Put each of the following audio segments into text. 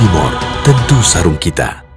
Timur, tentu sarung kita.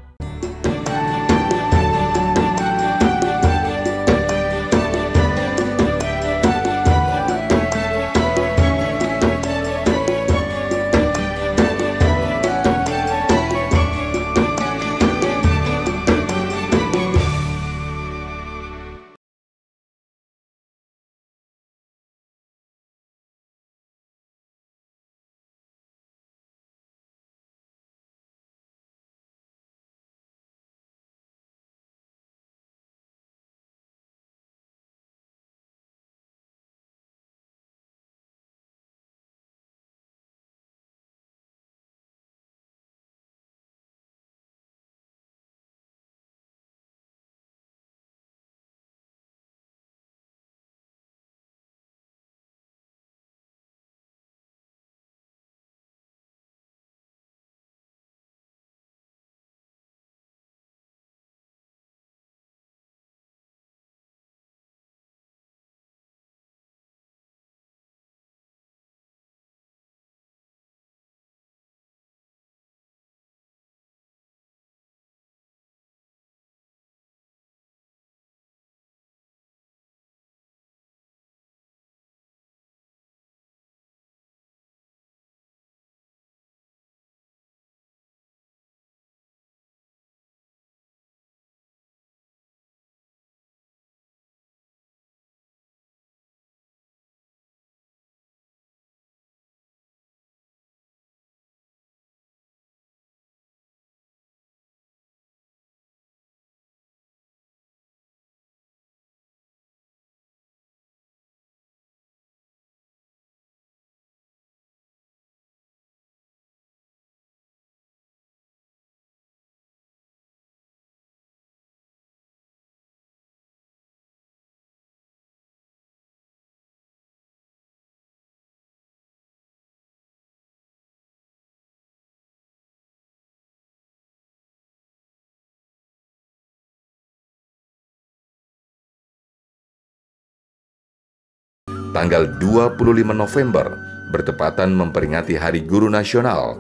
tanggal 25 November, bertepatan memperingati Hari Guru Nasional,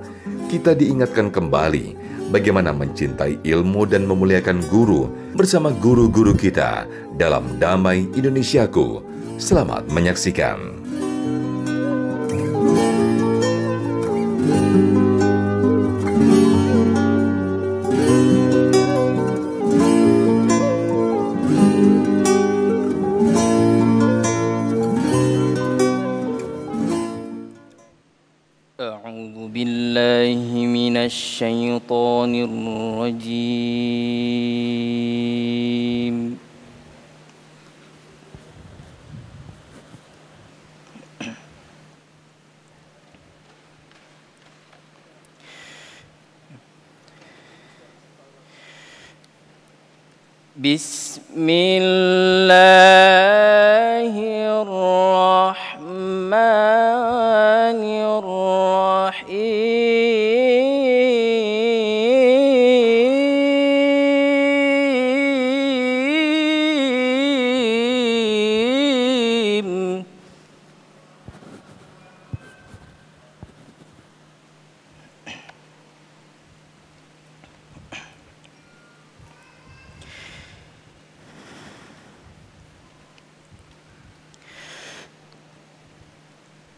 kita diingatkan kembali bagaimana mencintai ilmu dan memuliakan guru bersama guru-guru kita dalam Damai Indonesiaku. Selamat menyaksikan. Minasyaitonir Rajim Bismillah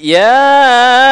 yeah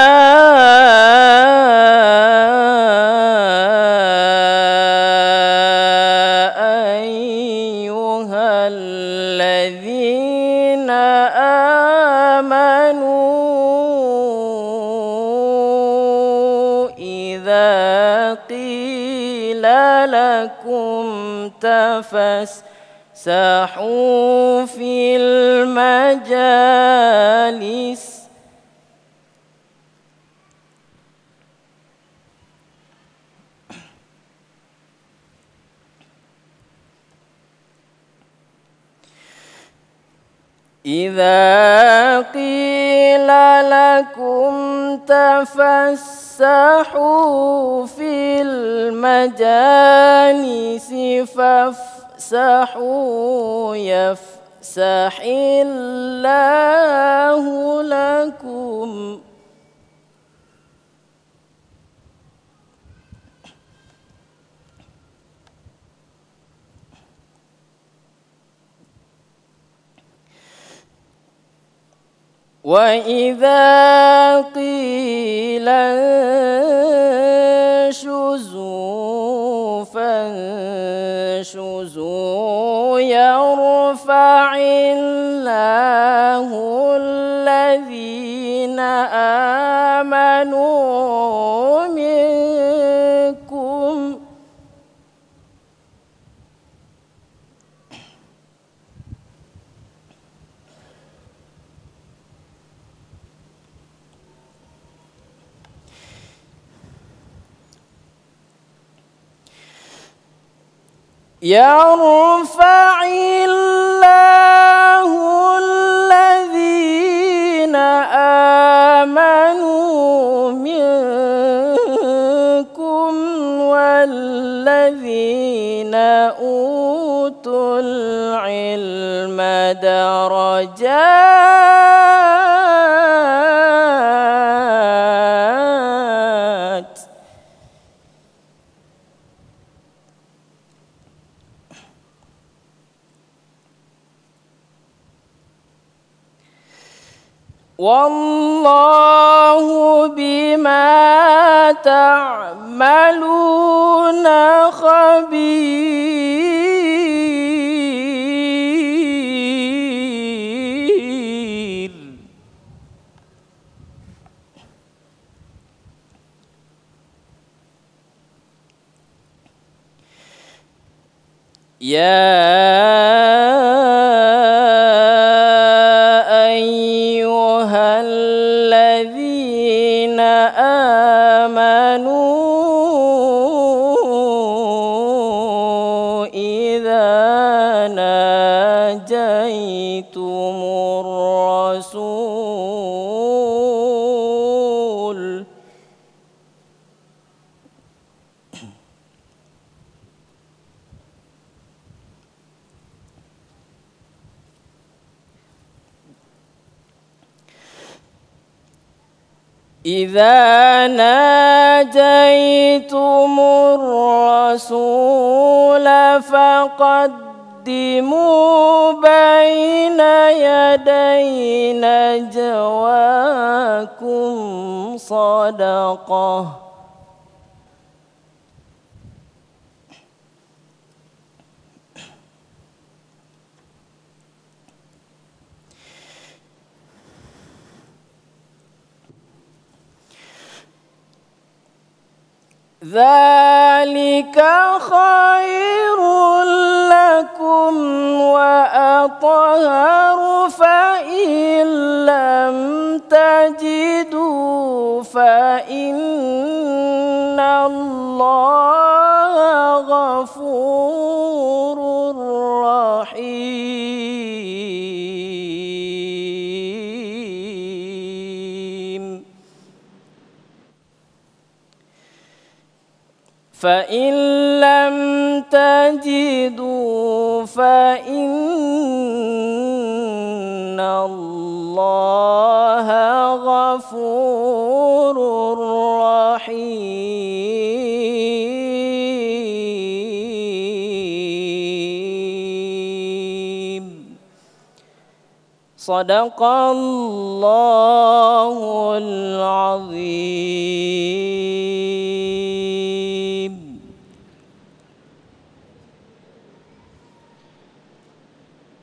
إذا قيل لكم تفسحوا في المجالس فافسحوا يفسح الله لكم وإذا قيل انشزوا فانشزوا يرفع الله الذين آمنوا من يرفع الله الذين آمنوا منكم والذين أوتوا العلم درجات الله بما تعملون خبير يا إذا ناجيتم الرسول فقدموا بين يدي نجواكم صدقه ذلك خير لكم وأطهر فإن لم تجدوا فإن الله غفور فإن لم تجدوا فإن الله غفور رحيم صدق الله العظيم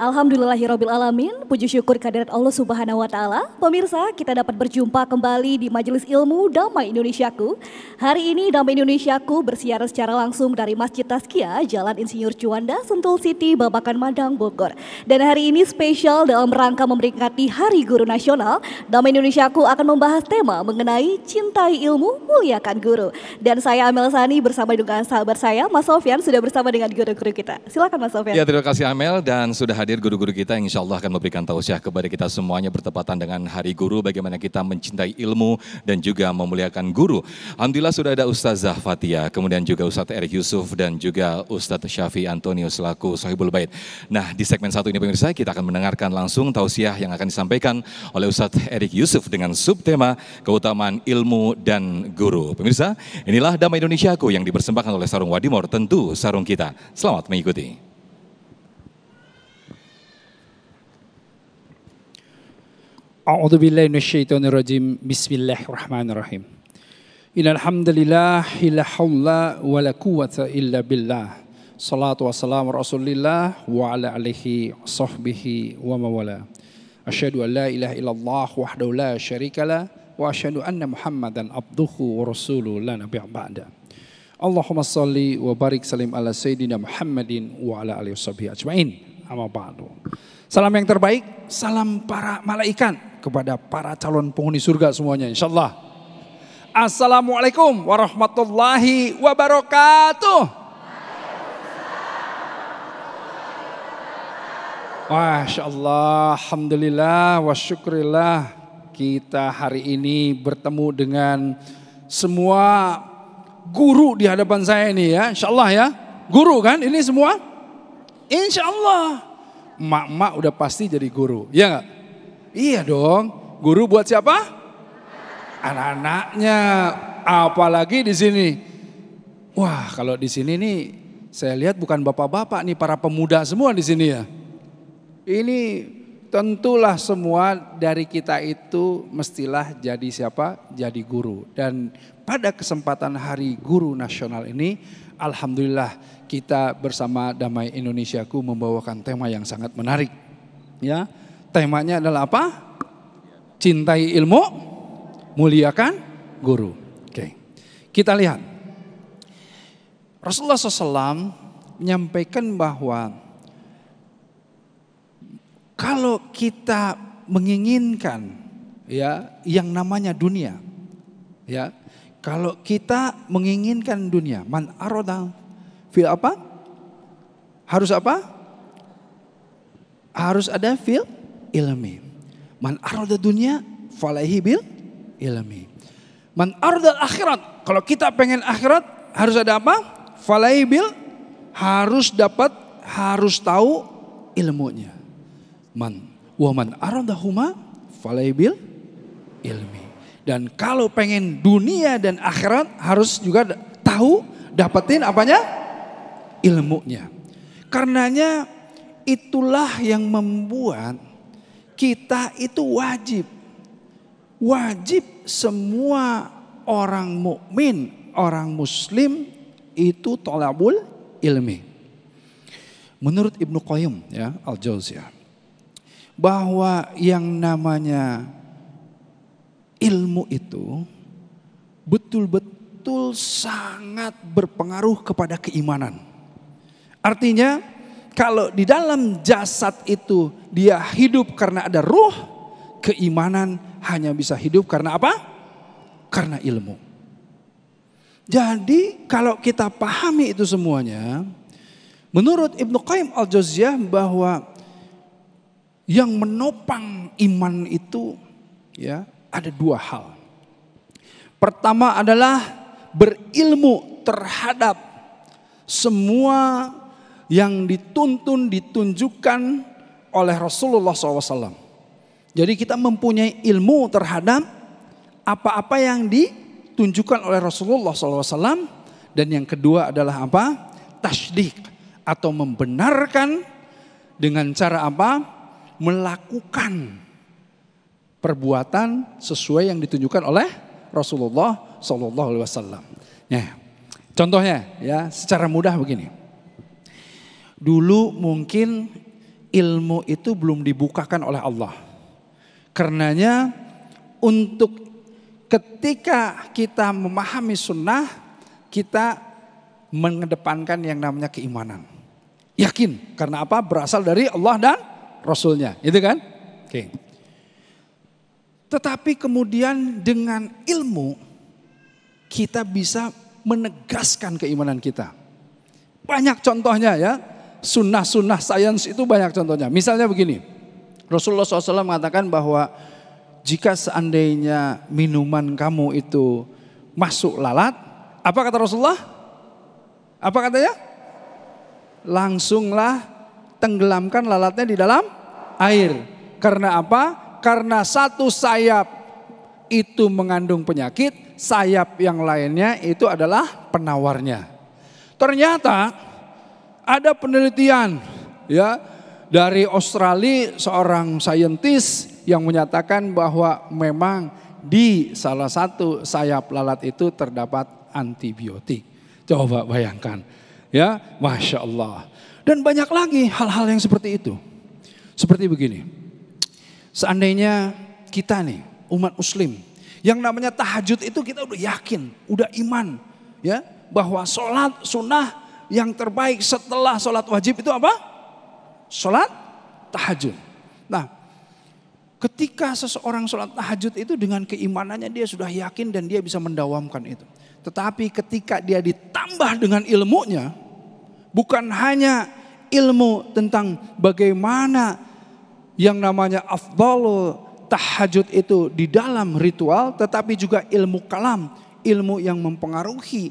Alhamdulillahirabbil puji syukur kehadirat Allah Subhanahu wa taala. Pemirsa, kita dapat berjumpa kembali di Majelis Ilmu Damai Indonesiaku. Hari ini Damai Indonesiaku bersiaran secara langsung dari Masjid Taskia, Jalan Insinyur Juanda, Sentul City, Babakan Madang, Bogor. Dan hari ini spesial dalam rangka memperingati Hari Guru Nasional, Damai Indonesiaku akan membahas tema mengenai cintai ilmu, muliakan guru. Dan saya Amel Sani bersama dengan sahabat saya Mas Sofian sudah bersama dengan guru-guru kita. Silakan Mas Sofian. Ya, terima kasih Amel dan sudah hadir hadir guru-guru kita yang insya Allah akan memberikan tausiah kepada kita semuanya bertepatan dengan Hari Guru, bagaimana kita mencintai ilmu dan juga memuliakan guru. Alhamdulillah sudah ada Ustazah Fatia, kemudian juga Ustadz Erick Yusuf dan juga Ustadz Syafi Antonio selaku Sohibul Bait. Nah di segmen satu ini pemirsa kita akan mendengarkan langsung tausiah yang akan disampaikan oleh Ustadz Erick Yusuf dengan subtema keutamaan ilmu dan guru. Pemirsa, inilah Damai Indonesiaku yang dipersembahkan oleh Sarung Wadimor, tentu sarung kita. Selamat mengikuti. A'udzu billahi minasyaitonir rajim. Bismillahirrahmanirrahim. Innal hamdalillah la haula wala quwata illa billah. Shalatu wassalamu Rasulillah wa ala alihi sahbihi wa mawala. Asyhadu an la ilaha illallah wahdahu la syarikalah wa asyhadu anna Muhammadan abduhu wa rasuluhu la nabiyya ba'da. Allahumma shalli wa barik salim ala sayyidina Muhammadin wa ala alihi sahbihi ajmain. Amma ba'du. Salam yang terbaik, salam para malaikat kepada para calon penghuni surga semuanya insyaallah. Assalamualaikum warahmatullahi wabarakatuh. Masya Allah, Alhamdulillah, wa syukurillah kita hari ini bertemu dengan semua guru di hadapan saya ini ya. Insya Allah ya, guru kan ini semua? Insya Allah, emak-emak udah pasti jadi guru, ya gak? Iya dong, guru buat siapa? Anak-anaknya. Apalagi di sini. Wah, kalau di sini nih saya lihat bukan bapak-bapak nih para pemuda semua di sini ya. Ini tentulah semua dari kita itu mestilah jadi siapa? Jadi guru. Dan pada kesempatan Hari Guru Nasional ini, alhamdulillah kita bersama Damai Indonesiaku membawakan tema yang sangat menarik. Ya, Temanya adalah apa? Cintai ilmu, muliakan guru. Oke. Kita lihat. Rasulullah SAW menyampaikan bahwa kalau kita menginginkan ya yang namanya dunia ya kalau kita menginginkan dunia man aroda fil apa harus apa harus ada fil ilmi. Man arada dunia falaihi bil ilmi. Man arada akhirat. Kalau kita pengen akhirat harus ada apa? Falaihi bil harus dapat harus tahu ilmunya. Man wa man huma falaihi bil ilmi. Dan kalau pengen dunia dan akhirat harus juga tahu dapetin apanya? Ilmunya. Karenanya itulah yang membuat kita itu wajib wajib semua orang mukmin, orang muslim itu tolabul ilmi. Menurut Ibnu Qayyim ya, Al-Jauziyah bahwa yang namanya ilmu itu betul-betul sangat berpengaruh kepada keimanan. Artinya kalau di dalam jasad itu dia hidup karena ada ruh, keimanan hanya bisa hidup karena apa? Karena ilmu. Jadi kalau kita pahami itu semuanya, menurut Ibnu Qayyim Al-Jauziyah bahwa yang menopang iman itu ya ada dua hal. Pertama adalah berilmu terhadap semua yang dituntun, ditunjukkan oleh Rasulullah SAW. Jadi kita mempunyai ilmu terhadap apa-apa yang ditunjukkan oleh Rasulullah SAW. Dan yang kedua adalah apa? Tashdik atau membenarkan dengan cara apa? Melakukan perbuatan sesuai yang ditunjukkan oleh Rasulullah SAW. Ya, contohnya ya secara mudah begini. Dulu mungkin ilmu itu belum dibukakan oleh Allah. Karenanya untuk ketika kita memahami sunnah, kita mengedepankan yang namanya keimanan. Yakin, karena apa? Berasal dari Allah dan Rasulnya, itu kan? Oke. Tetapi kemudian dengan ilmu, kita bisa menegaskan keimanan kita. Banyak contohnya ya, sunnah-sunnah sains itu banyak contohnya. Misalnya begini, Rasulullah SAW mengatakan bahwa jika seandainya minuman kamu itu masuk lalat, apa kata Rasulullah? Apa katanya? Langsunglah tenggelamkan lalatnya di dalam air. Karena apa? Karena satu sayap itu mengandung penyakit, sayap yang lainnya itu adalah penawarnya. Ternyata ada penelitian ya dari Australia seorang saintis yang menyatakan bahwa memang di salah satu sayap lalat itu terdapat antibiotik. Coba bayangkan. Ya, Masya Allah. Dan banyak lagi hal-hal yang seperti itu. Seperti begini. Seandainya kita nih, umat muslim. Yang namanya tahajud itu kita udah yakin, udah iman. Ya, bahwa sholat sunnah yang terbaik setelah sholat wajib itu apa? Sholat tahajud. Nah, ketika seseorang sholat tahajud itu dengan keimanannya dia sudah yakin dan dia bisa mendawamkan itu. Tetapi ketika dia ditambah dengan ilmunya, bukan hanya ilmu tentang bagaimana yang namanya afdalu tahajud itu di dalam ritual, tetapi juga ilmu kalam, ilmu yang mempengaruhi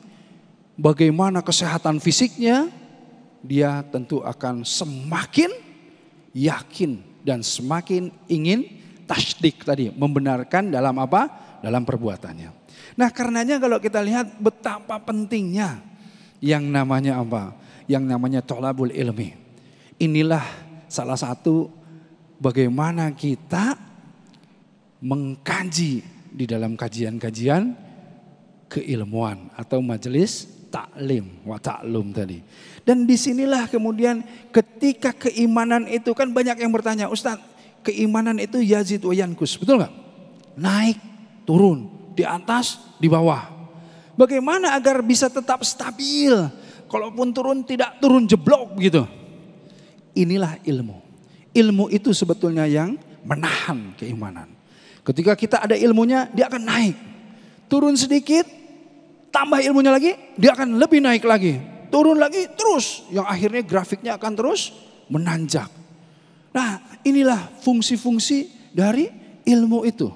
bagaimana kesehatan fisiknya, dia tentu akan semakin yakin dan semakin ingin tasdik tadi, membenarkan dalam apa? Dalam perbuatannya. Nah, karenanya kalau kita lihat betapa pentingnya yang namanya apa? Yang namanya tolabul ilmi. Inilah salah satu bagaimana kita mengkaji di dalam kajian-kajian keilmuan atau majelis taklim wa taklum tadi. Dan disinilah kemudian ketika keimanan itu kan banyak yang bertanya, Ustaz keimanan itu yazid wa yankus, betul nggak? Naik, turun, di atas, di bawah. Bagaimana agar bisa tetap stabil? Kalaupun turun tidak turun jeblok gitu. Inilah ilmu. Ilmu itu sebetulnya yang menahan keimanan. Ketika kita ada ilmunya, dia akan naik. Turun sedikit, tambah ilmunya lagi, dia akan lebih naik lagi. Turun lagi terus, yang akhirnya grafiknya akan terus menanjak. Nah inilah fungsi-fungsi dari ilmu itu.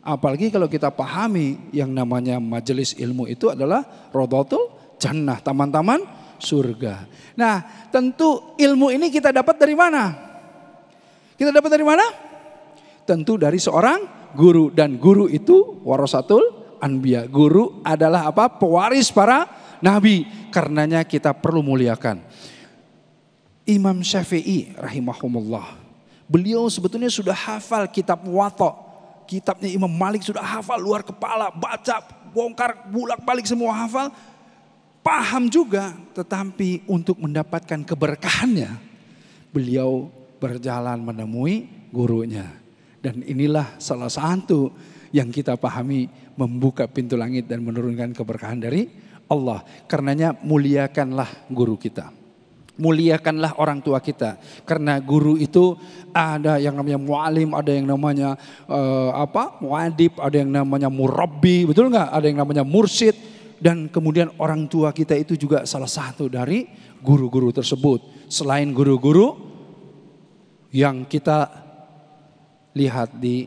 Apalagi kalau kita pahami yang namanya majelis ilmu itu adalah rodotul jannah, taman-taman surga. Nah tentu ilmu ini kita dapat dari mana? Kita dapat dari mana? Tentu dari seorang guru dan guru itu warosatul anbiya. Guru adalah apa? Pewaris para nabi. Karenanya kita perlu muliakan. Imam Syafi'i rahimahumullah. Beliau sebetulnya sudah hafal kitab Wato, Kitabnya Imam Malik sudah hafal luar kepala, baca, bongkar, bulak-balik semua hafal. Paham juga, tetapi untuk mendapatkan keberkahannya, beliau berjalan menemui gurunya. Dan inilah salah satu yang kita pahami membuka pintu langit dan menurunkan keberkahan dari Allah. Karenanya muliakanlah guru kita. Muliakanlah orang tua kita. Karena guru itu ada yang namanya mualim, ada yang namanya uh, apa? muadib, ada yang namanya murabi, betul nggak? Ada yang namanya mursid dan kemudian orang tua kita itu juga salah satu dari guru-guru tersebut. Selain guru-guru yang kita lihat di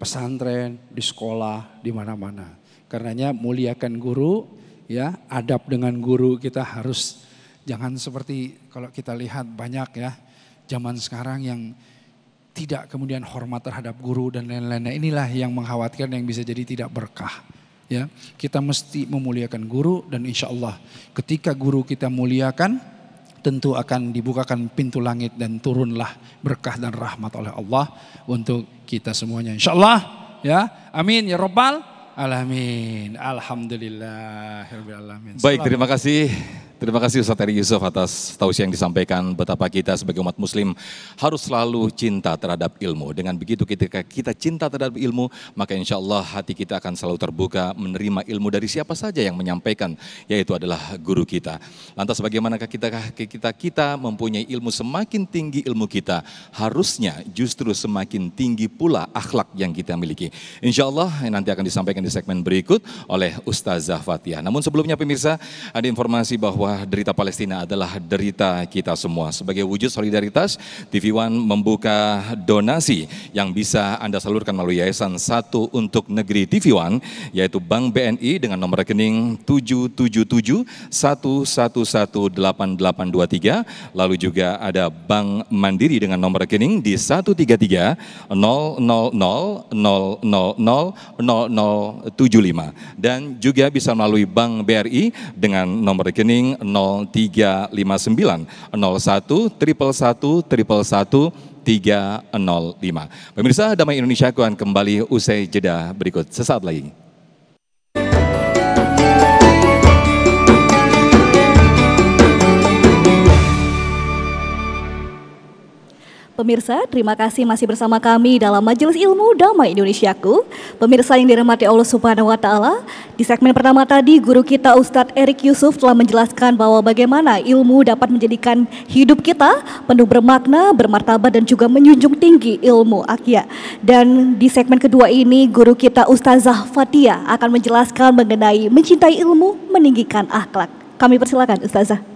pesantren, di sekolah, di mana-mana. Karenanya muliakan guru, ya, adab dengan guru kita harus jangan seperti kalau kita lihat banyak ya zaman sekarang yang tidak kemudian hormat terhadap guru dan lain-lainnya. Inilah yang mengkhawatirkan yang bisa jadi tidak berkah. Ya, kita mesti memuliakan guru dan insya Allah ketika guru kita muliakan, tentu akan dibukakan pintu langit dan turunlah berkah dan rahmat oleh Allah untuk kita semuanya. Insya Allah ya. Amin ya rabbal alamin. Alhamdulillah alamin. Baik, terima kasih. Terima kasih Ustaz Eri Yusuf atas tausiah yang disampaikan betapa kita sebagai umat muslim harus selalu cinta terhadap ilmu. Dengan begitu ketika kita cinta terhadap ilmu, maka insya Allah hati kita akan selalu terbuka menerima ilmu dari siapa saja yang menyampaikan, yaitu adalah guru kita. Lantas bagaimanakah kita kita kita mempunyai ilmu semakin tinggi ilmu kita, harusnya justru semakin tinggi pula akhlak yang kita miliki. Insya Allah nanti akan disampaikan di segmen berikut oleh Ustazah Fatihah. Namun sebelumnya pemirsa ada informasi bahwa bahwa derita Palestina adalah derita kita semua. Sebagai wujud solidaritas, TV One membuka donasi yang bisa Anda salurkan melalui Yayasan Satu untuk Negeri TV One, yaitu Bank BNI dengan nomor rekening 777-1118823, lalu juga ada Bank Mandiri dengan nomor rekening di 133 000 00000075 dan juga bisa melalui Bank BRI dengan nomor rekening 0359 01 triple 1 triple 1 305. Pemirsa Damai Indonesia akan kembali usai jeda berikut sesaat lagi. Pemirsa, terima kasih masih bersama kami dalam Majelis Ilmu Damai Indonesiaku. Pemirsa yang dirahmati Allah Subhanahu wa taala, di segmen pertama tadi guru kita Ustadz Erik Yusuf telah menjelaskan bahwa bagaimana ilmu dapat menjadikan hidup kita penuh bermakna, bermartabat dan juga menjunjung tinggi ilmu akhya. Dan di segmen kedua ini guru kita Ustazah Fatia akan menjelaskan mengenai mencintai ilmu, meninggikan akhlak. Kami persilakan Ustazah.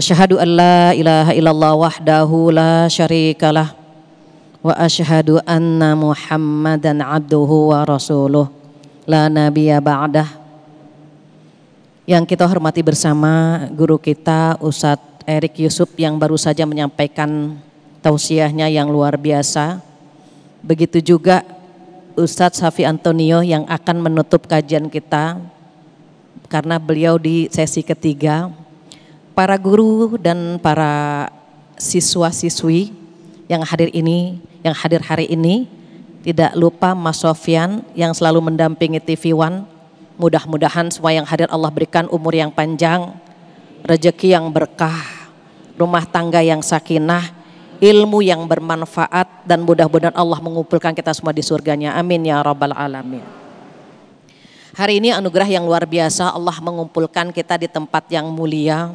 Asyhadu an la ilaha illallah wahdahu la syarikalah wa asyhadu anna Muhammadan abduhu wa rasuluh la nabiyya ba'dah. Yang kita hormati bersama guru kita Ustadz Erik Yusuf yang baru saja menyampaikan tausiahnya yang luar biasa. Begitu juga Ustadz Safi Antonio yang akan menutup kajian kita karena beliau di sesi ketiga para guru dan para siswa-siswi yang hadir ini, yang hadir hari ini, tidak lupa Mas Sofian yang selalu mendampingi TV One. Mudah-mudahan semua yang hadir Allah berikan umur yang panjang, rejeki yang berkah, rumah tangga yang sakinah, ilmu yang bermanfaat dan mudah-mudahan Allah mengumpulkan kita semua di surganya. Amin ya rabbal alamin. Hari ini anugerah yang luar biasa Allah mengumpulkan kita di tempat yang mulia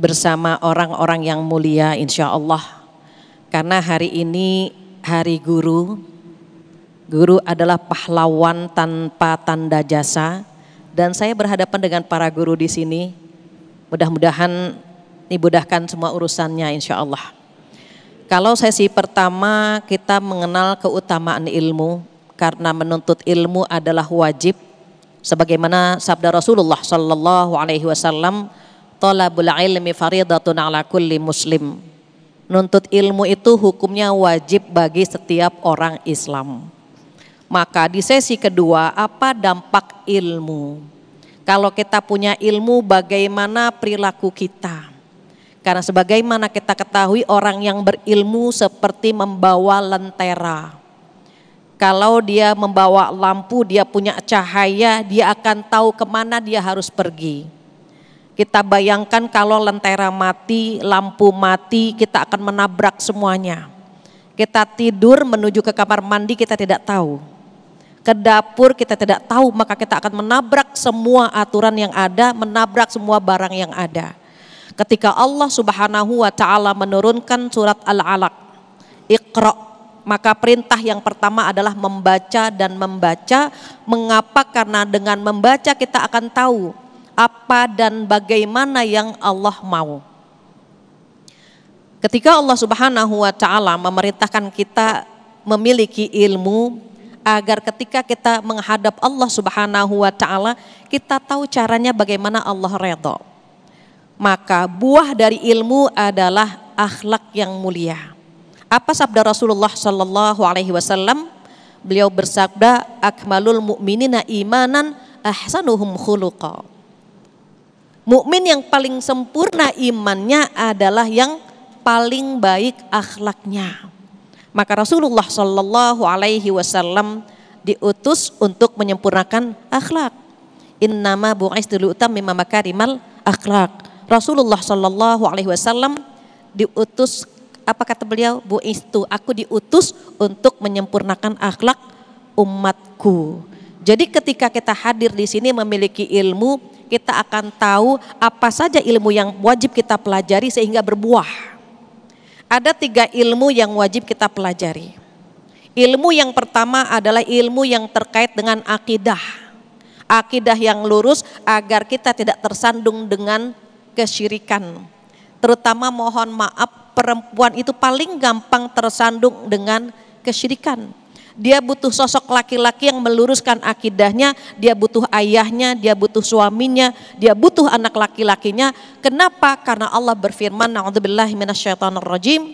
bersama orang-orang yang mulia insya Allah. Karena hari ini hari guru, guru adalah pahlawan tanpa tanda jasa. Dan saya berhadapan dengan para guru di sini. Mudah-mudahan dibudahkan semua urusannya insya Allah. Kalau sesi pertama kita mengenal keutamaan ilmu, karena menuntut ilmu adalah wajib sebagaimana sabda Rasulullah Shallallahu Alaihi Wasallam talabul ilmi faridatun ala kulli muslim. Nuntut ilmu itu hukumnya wajib bagi setiap orang Islam. Maka di sesi kedua, apa dampak ilmu? Kalau kita punya ilmu, bagaimana perilaku kita? Karena sebagaimana kita ketahui orang yang berilmu seperti membawa lentera. Kalau dia membawa lampu, dia punya cahaya, dia akan tahu kemana dia harus pergi kita bayangkan kalau lentera mati, lampu mati, kita akan menabrak semuanya. Kita tidur menuju ke kamar mandi kita tidak tahu. Ke dapur kita tidak tahu, maka kita akan menabrak semua aturan yang ada, menabrak semua barang yang ada. Ketika Allah Subhanahu wa taala menurunkan surat Al-Alaq, Iqra, maka perintah yang pertama adalah membaca dan membaca. Mengapa? Karena dengan membaca kita akan tahu apa dan bagaimana yang Allah mau. Ketika Allah Subhanahu wa taala memerintahkan kita memiliki ilmu agar ketika kita menghadap Allah Subhanahu wa taala kita tahu caranya bagaimana Allah redha. Maka buah dari ilmu adalah akhlak yang mulia. Apa sabda Rasulullah sallallahu alaihi wasallam? Beliau bersabda, "Akmalul mu'minina imanan ahsanuhum khuluqa." Mukmin yang paling sempurna imannya adalah yang paling baik akhlaknya. Maka Rasulullah Shallallahu Alaihi Wasallam diutus untuk menyempurnakan akhlak. Innama dulu utam makarimal akhlak. Rasulullah Shallallahu Alaihi Wasallam diutus apa kata beliau? Bu itu aku diutus untuk menyempurnakan akhlak umatku. Jadi ketika kita hadir di sini memiliki ilmu, kita akan tahu apa saja ilmu yang wajib kita pelajari sehingga berbuah. Ada tiga ilmu yang wajib kita pelajari. Ilmu yang pertama adalah ilmu yang terkait dengan akidah. Akidah yang lurus agar kita tidak tersandung dengan kesyirikan. Terutama mohon maaf perempuan itu paling gampang tersandung dengan kesyirikan dia butuh sosok laki-laki yang meluruskan akidahnya, dia butuh ayahnya, dia butuh suaminya, dia butuh anak laki-lakinya. Kenapa? Karena Allah berfirman, "Na'udzubillahi minasyaitonir rajim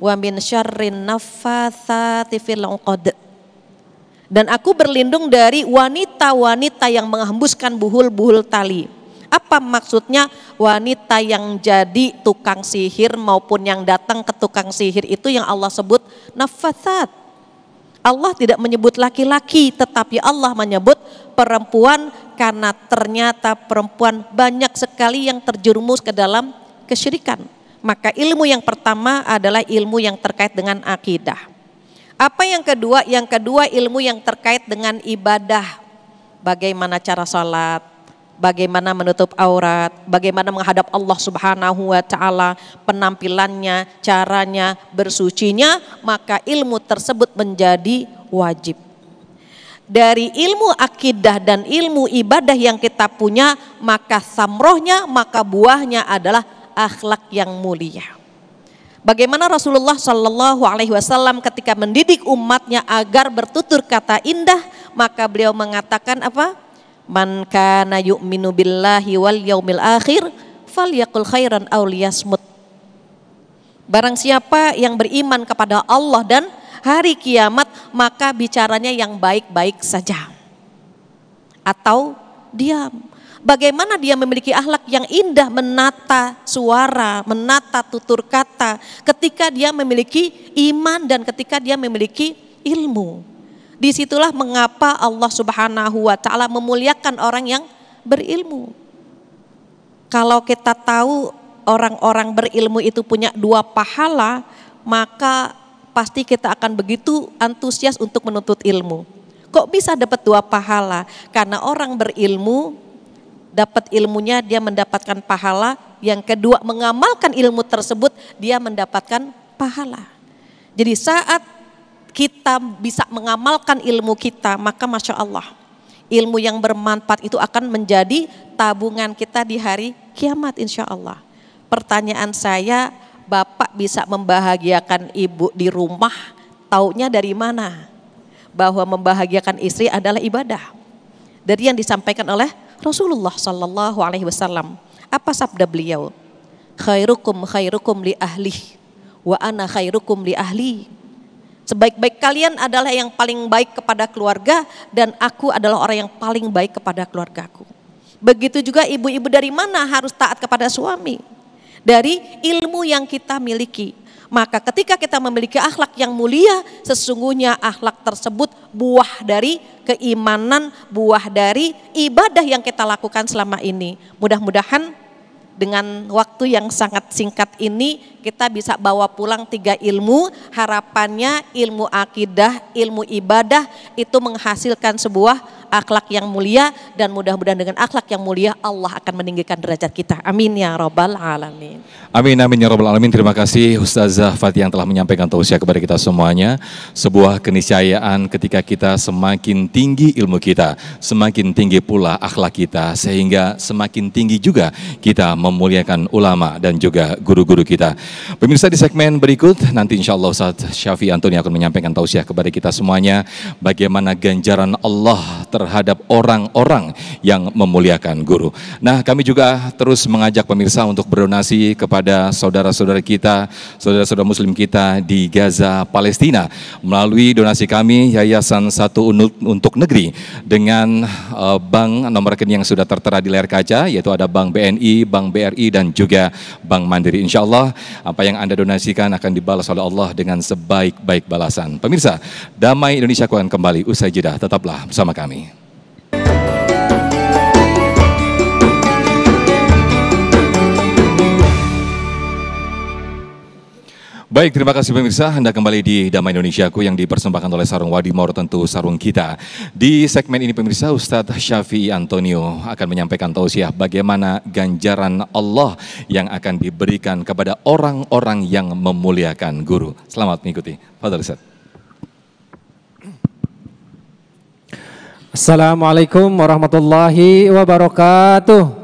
wa min syarrin naffatsati fil Dan aku berlindung dari wanita-wanita yang menghembuskan buhul-buhul tali. Apa maksudnya wanita yang jadi tukang sihir maupun yang datang ke tukang sihir itu yang Allah sebut nafasat Allah tidak menyebut laki-laki tetapi Allah menyebut perempuan karena ternyata perempuan banyak sekali yang terjerumus ke dalam kesyirikan. Maka ilmu yang pertama adalah ilmu yang terkait dengan akidah. Apa yang kedua? Yang kedua ilmu yang terkait dengan ibadah. Bagaimana cara sholat, bagaimana menutup aurat, bagaimana menghadap Allah Subhanahu wa taala, penampilannya, caranya, bersucinya, maka ilmu tersebut menjadi wajib. Dari ilmu akidah dan ilmu ibadah yang kita punya, maka samrohnya, maka buahnya adalah akhlak yang mulia. Bagaimana Rasulullah Shallallahu Alaihi Wasallam ketika mendidik umatnya agar bertutur kata indah, maka beliau mengatakan apa? Man kana yu'minu billahi wal yaumil akhir falyakul khairan aw liyasmut. Barang siapa yang beriman kepada Allah dan hari kiamat maka bicaranya yang baik-baik saja. Atau diam. Bagaimana dia memiliki akhlak yang indah menata suara, menata tutur kata ketika dia memiliki iman dan ketika dia memiliki ilmu. Disitulah mengapa Allah Subhanahu wa Ta'ala memuliakan orang yang berilmu. Kalau kita tahu orang-orang berilmu itu punya dua pahala, maka pasti kita akan begitu antusias untuk menuntut ilmu. Kok bisa dapat dua pahala? Karena orang berilmu dapat ilmunya dia mendapatkan pahala, yang kedua mengamalkan ilmu tersebut dia mendapatkan pahala. Jadi saat kita bisa mengamalkan ilmu kita, maka masya Allah ilmu yang bermanfaat itu akan menjadi tabungan kita di hari kiamat insya Allah. Pertanyaan saya, Bapak bisa membahagiakan ibu di rumah, taunya dari mana? Bahwa membahagiakan istri adalah ibadah. Dari yang disampaikan oleh Rasulullah Sallallahu Alaihi Wasallam. Apa sabda beliau? Khairukum khairukum li ahli wa ana khairukum li ahli Sebaik-baik kalian adalah yang paling baik kepada keluarga dan aku adalah orang yang paling baik kepada keluargaku. Begitu juga ibu-ibu dari mana harus taat kepada suami? Dari ilmu yang kita miliki. Maka ketika kita memiliki akhlak yang mulia, sesungguhnya akhlak tersebut buah dari keimanan, buah dari ibadah yang kita lakukan selama ini. Mudah-mudahan dengan waktu yang sangat singkat ini kita bisa bawa pulang tiga ilmu. Harapannya ilmu akidah, ilmu ibadah itu menghasilkan sebuah akhlak yang mulia dan mudah-mudahan dengan akhlak yang mulia Allah akan meninggikan derajat kita. Amin ya robbal alamin. Amin amin ya robbal alamin. Terima kasih Ustazah Fatih yang telah menyampaikan tausiah kepada kita semuanya. Sebuah keniscayaan ketika kita semakin tinggi ilmu kita, semakin tinggi pula akhlak kita sehingga semakin tinggi juga kita mem memuliakan ulama dan juga guru-guru kita. Pemirsa di segmen berikut nanti insya Allah Ustaz Syafi Antoni akan menyampaikan tausiah kepada kita semuanya bagaimana ganjaran Allah terhadap orang-orang yang memuliakan guru. Nah kami juga terus mengajak pemirsa untuk berdonasi kepada saudara-saudara kita, saudara-saudara muslim kita di Gaza, Palestina melalui donasi kami Yayasan Satu Unut Untuk Negeri dengan eh, bank nomor rekening yang sudah tertera di layar kaca yaitu ada Bank BNI, Bank BRI dan juga Bank Mandiri. Insya Allah apa yang Anda donasikan akan dibalas oleh Allah dengan sebaik-baik balasan. Pemirsa, damai Indonesia akan kembali usai jeda. Tetaplah bersama kami. Baik, terima kasih pemirsa. Anda kembali di Damai Indonesiaku yang dipersembahkan oleh Sarung Wadi Mor tentu Sarung kita. Di segmen ini pemirsa Ustadz Syafi'i Antonio akan menyampaikan tausiah bagaimana ganjaran Allah yang akan diberikan kepada orang-orang yang memuliakan guru. Selamat mengikuti. Fadal Ustaz. Assalamualaikum warahmatullahi wabarakatuh.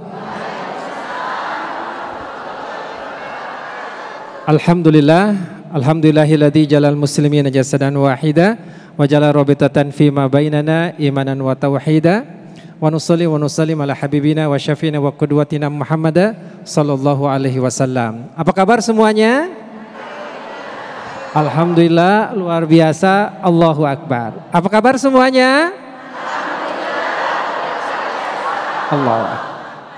Alhamdulillah, alhamdulillahilladzi jalal muslimin jasadan wahida wa jalal rabitatan fima bainana imanan wa tauhida wa nusalli wa nusallim ala habibina wa syafina wa kudwatina muhammada sallallahu alaihi wasallam. Apa kabar semuanya? Alhamdulillah luar biasa Allahu akbar. Apa kabar semuanya? Allahu akbar.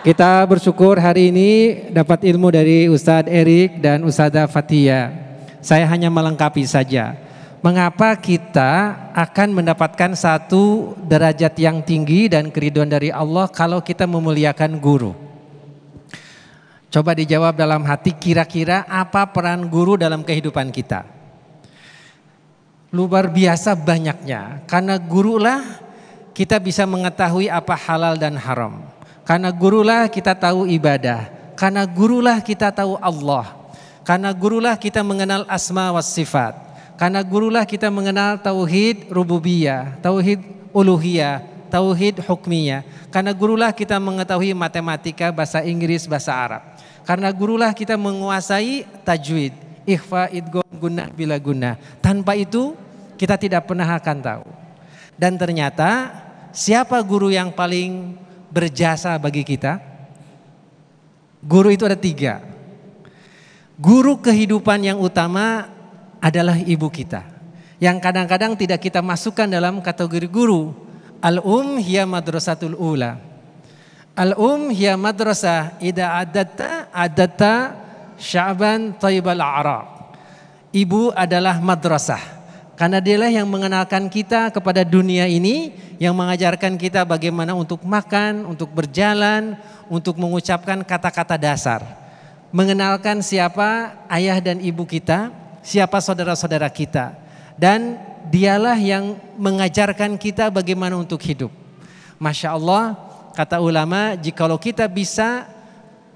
Kita bersyukur hari ini dapat ilmu dari Ustadz Erik dan Ustadzah Fatia. Saya hanya melengkapi saja. Mengapa kita akan mendapatkan satu derajat yang tinggi dan keriduan dari Allah kalau kita memuliakan guru? Coba dijawab dalam hati kira-kira apa peran guru dalam kehidupan kita? Luar biasa banyaknya karena gurulah kita bisa mengetahui apa halal dan haram karena gurulah kita tahu ibadah, karena gurulah kita tahu Allah, karena gurulah kita mengenal asma was sifat, karena gurulah kita mengenal tauhid rububiyah, tauhid uluhiyah, tauhid hukmiyah, karena gurulah kita mengetahui matematika, bahasa Inggris, bahasa Arab. Karena gurulah kita menguasai tajwid, ikhfa, idgham, guna bila guna. Tanpa itu kita tidak pernah akan tahu. Dan ternyata siapa guru yang paling berjasa bagi kita? Guru itu ada tiga. Guru kehidupan yang utama adalah ibu kita. Yang kadang-kadang tidak kita masukkan dalam kategori guru. Al-um hiya madrasatul ula. Al-um hiya madrasah ida adatta adatta sya'ban taibal a'raq. Ibu adalah madrasah. Karena dialah yang mengenalkan kita kepada dunia ini yang mengajarkan kita bagaimana untuk makan, untuk berjalan, untuk mengucapkan kata-kata dasar. Mengenalkan siapa ayah dan ibu kita, siapa saudara-saudara kita. Dan dialah yang mengajarkan kita bagaimana untuk hidup. Masya Allah, kata ulama, jikalau kita bisa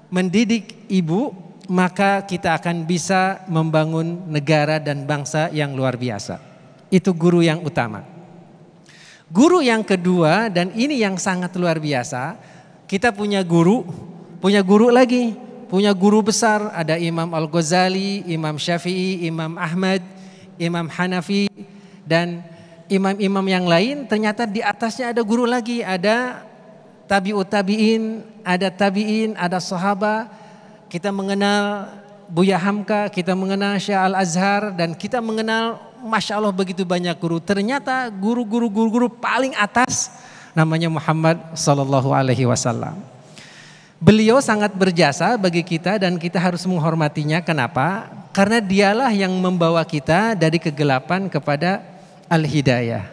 mendidik ibu, maka kita akan bisa membangun negara dan bangsa yang luar biasa. Itu guru yang utama. Guru yang kedua dan ini yang sangat luar biasa, kita punya guru, punya guru lagi, punya guru besar, ada Imam Al-Ghazali, Imam Syafi'i, Imam Ahmad, Imam Hanafi dan imam-imam yang lain ternyata di atasnya ada guru lagi, ada tabi'ut tabi'in, ada tabi'in, ada Sahabat. Kita mengenal Buya Hamka, kita mengenal Syekh Al-Azhar dan kita mengenal Masya Allah begitu banyak guru. Ternyata guru-guru-guru guru paling atas namanya Muhammad Sallallahu Alaihi Wasallam. Beliau sangat berjasa bagi kita dan kita harus menghormatinya. Kenapa? Karena dialah yang membawa kita dari kegelapan kepada al-hidayah.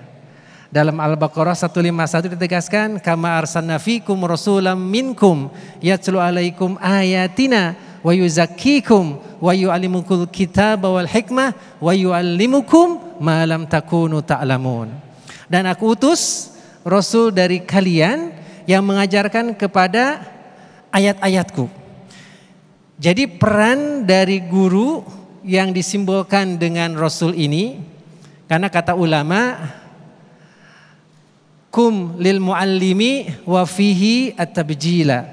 Dalam Al-Baqarah 151 ditegaskan kama arsalna fikum rasulam minkum yatlu alaikum ayatina wa yuzakkikum wa yu'allimukul kitaba wal hikmah wa yu'allimukum ma lam takunu ta'lamun. Dan aku utus rasul dari kalian yang mengajarkan kepada ayat-ayatku. Jadi peran dari guru yang disimbolkan dengan rasul ini karena kata ulama kum lil muallimi wa fihi at-tabjila.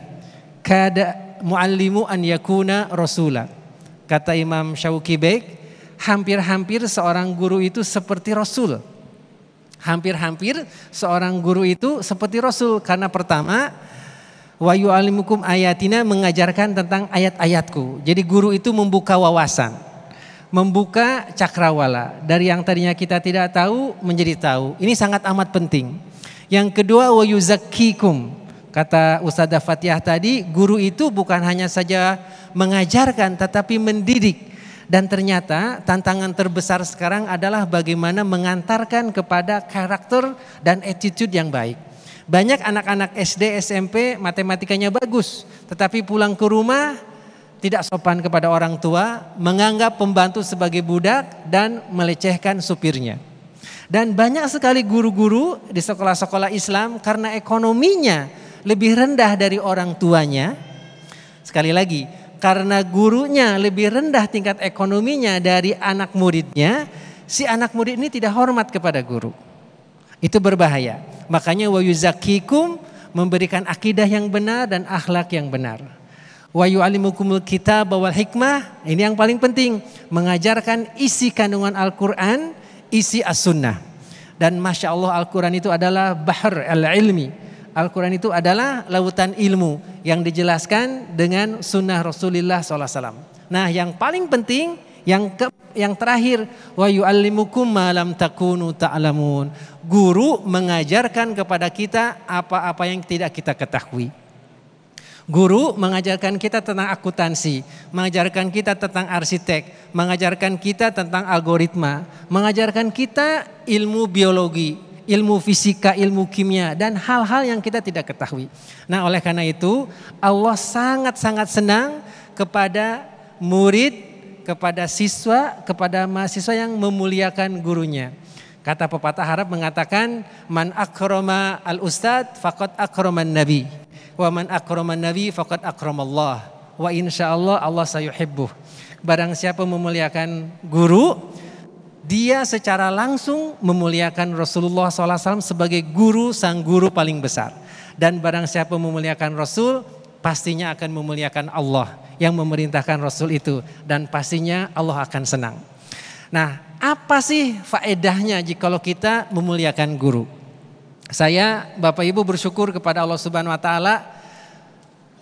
Kada muallimu an yakuna rasula. Kata Imam Syauki baik hampir-hampir seorang guru itu seperti rasul. Hampir-hampir seorang guru itu seperti rasul karena pertama wa yu'allimukum ayatina mengajarkan tentang ayat-ayatku. Jadi guru itu membuka wawasan, membuka cakrawala dari yang tadinya kita tidak tahu menjadi tahu. Ini sangat amat penting. Yang kedua wa yuzakkikum Kata Ustazah Fatihah tadi, guru itu bukan hanya saja mengajarkan tetapi mendidik. Dan ternyata tantangan terbesar sekarang adalah bagaimana mengantarkan kepada karakter dan attitude yang baik. Banyak anak-anak SD, SMP matematikanya bagus, tetapi pulang ke rumah tidak sopan kepada orang tua, menganggap pembantu sebagai budak dan melecehkan supirnya. Dan banyak sekali guru-guru di sekolah-sekolah Islam karena ekonominya lebih rendah dari orang tuanya. Sekali lagi, karena gurunya lebih rendah tingkat ekonominya dari anak muridnya, si anak murid ini tidak hormat kepada guru. Itu berbahaya. Makanya wa yuzakikum memberikan akidah yang benar dan akhlak yang benar. Wa yu'alimukumul kitab wal hikmah. Ini yang paling penting, mengajarkan isi kandungan Al-Qur'an, isi As-Sunnah. Dan Masya Allah Al-Quran itu adalah bahar al-ilmi. Al-Quran itu adalah lautan ilmu yang dijelaskan dengan sunnah Rasulullah SAW. Nah yang paling penting yang ke, yang terakhir wa yu'allimukum malam takunu ta'lamun. Guru mengajarkan kepada kita apa-apa yang tidak kita ketahui. Guru mengajarkan kita tentang akuntansi, mengajarkan kita tentang arsitek, mengajarkan kita tentang algoritma, mengajarkan kita ilmu biologi, ilmu fisika, ilmu kimia, dan hal-hal yang kita tidak ketahui. Nah, oleh karena itu, Allah sangat-sangat senang kepada murid, kepada siswa, kepada mahasiswa yang memuliakan gurunya. Kata pepatah Arab mengatakan, "Man akroma al-ustad fakot akroman nabi, wa man akroman nabi fakot akromallah." Wa insya Allah Allah sayuhibbuh. Barang siapa memuliakan guru, dia secara langsung memuliakan Rasulullah SAW sebagai guru, sang guru paling besar. Dan barang siapa memuliakan Rasul, pastinya akan memuliakan Allah yang memerintahkan Rasul itu. Dan pastinya Allah akan senang. Nah, apa sih faedahnya jika kita memuliakan guru? Saya, Bapak Ibu bersyukur kepada Allah Subhanahu Wa Taala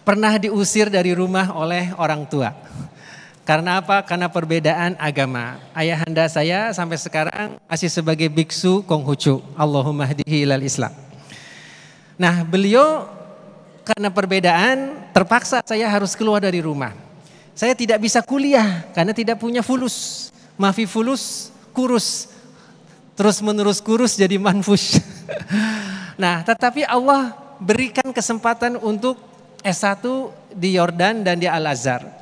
pernah diusir dari rumah oleh orang tua. Karena apa? Karena perbedaan agama. Ayahanda saya sampai sekarang masih sebagai biksu Konghucu. Allahumma hadihi ilal Islam. Nah, beliau karena perbedaan terpaksa saya harus keluar dari rumah. Saya tidak bisa kuliah karena tidak punya fulus. Mafi fulus kurus. Terus menerus kurus jadi manfus. nah, tetapi Allah berikan kesempatan untuk S1 di Yordan dan di Al-Azhar.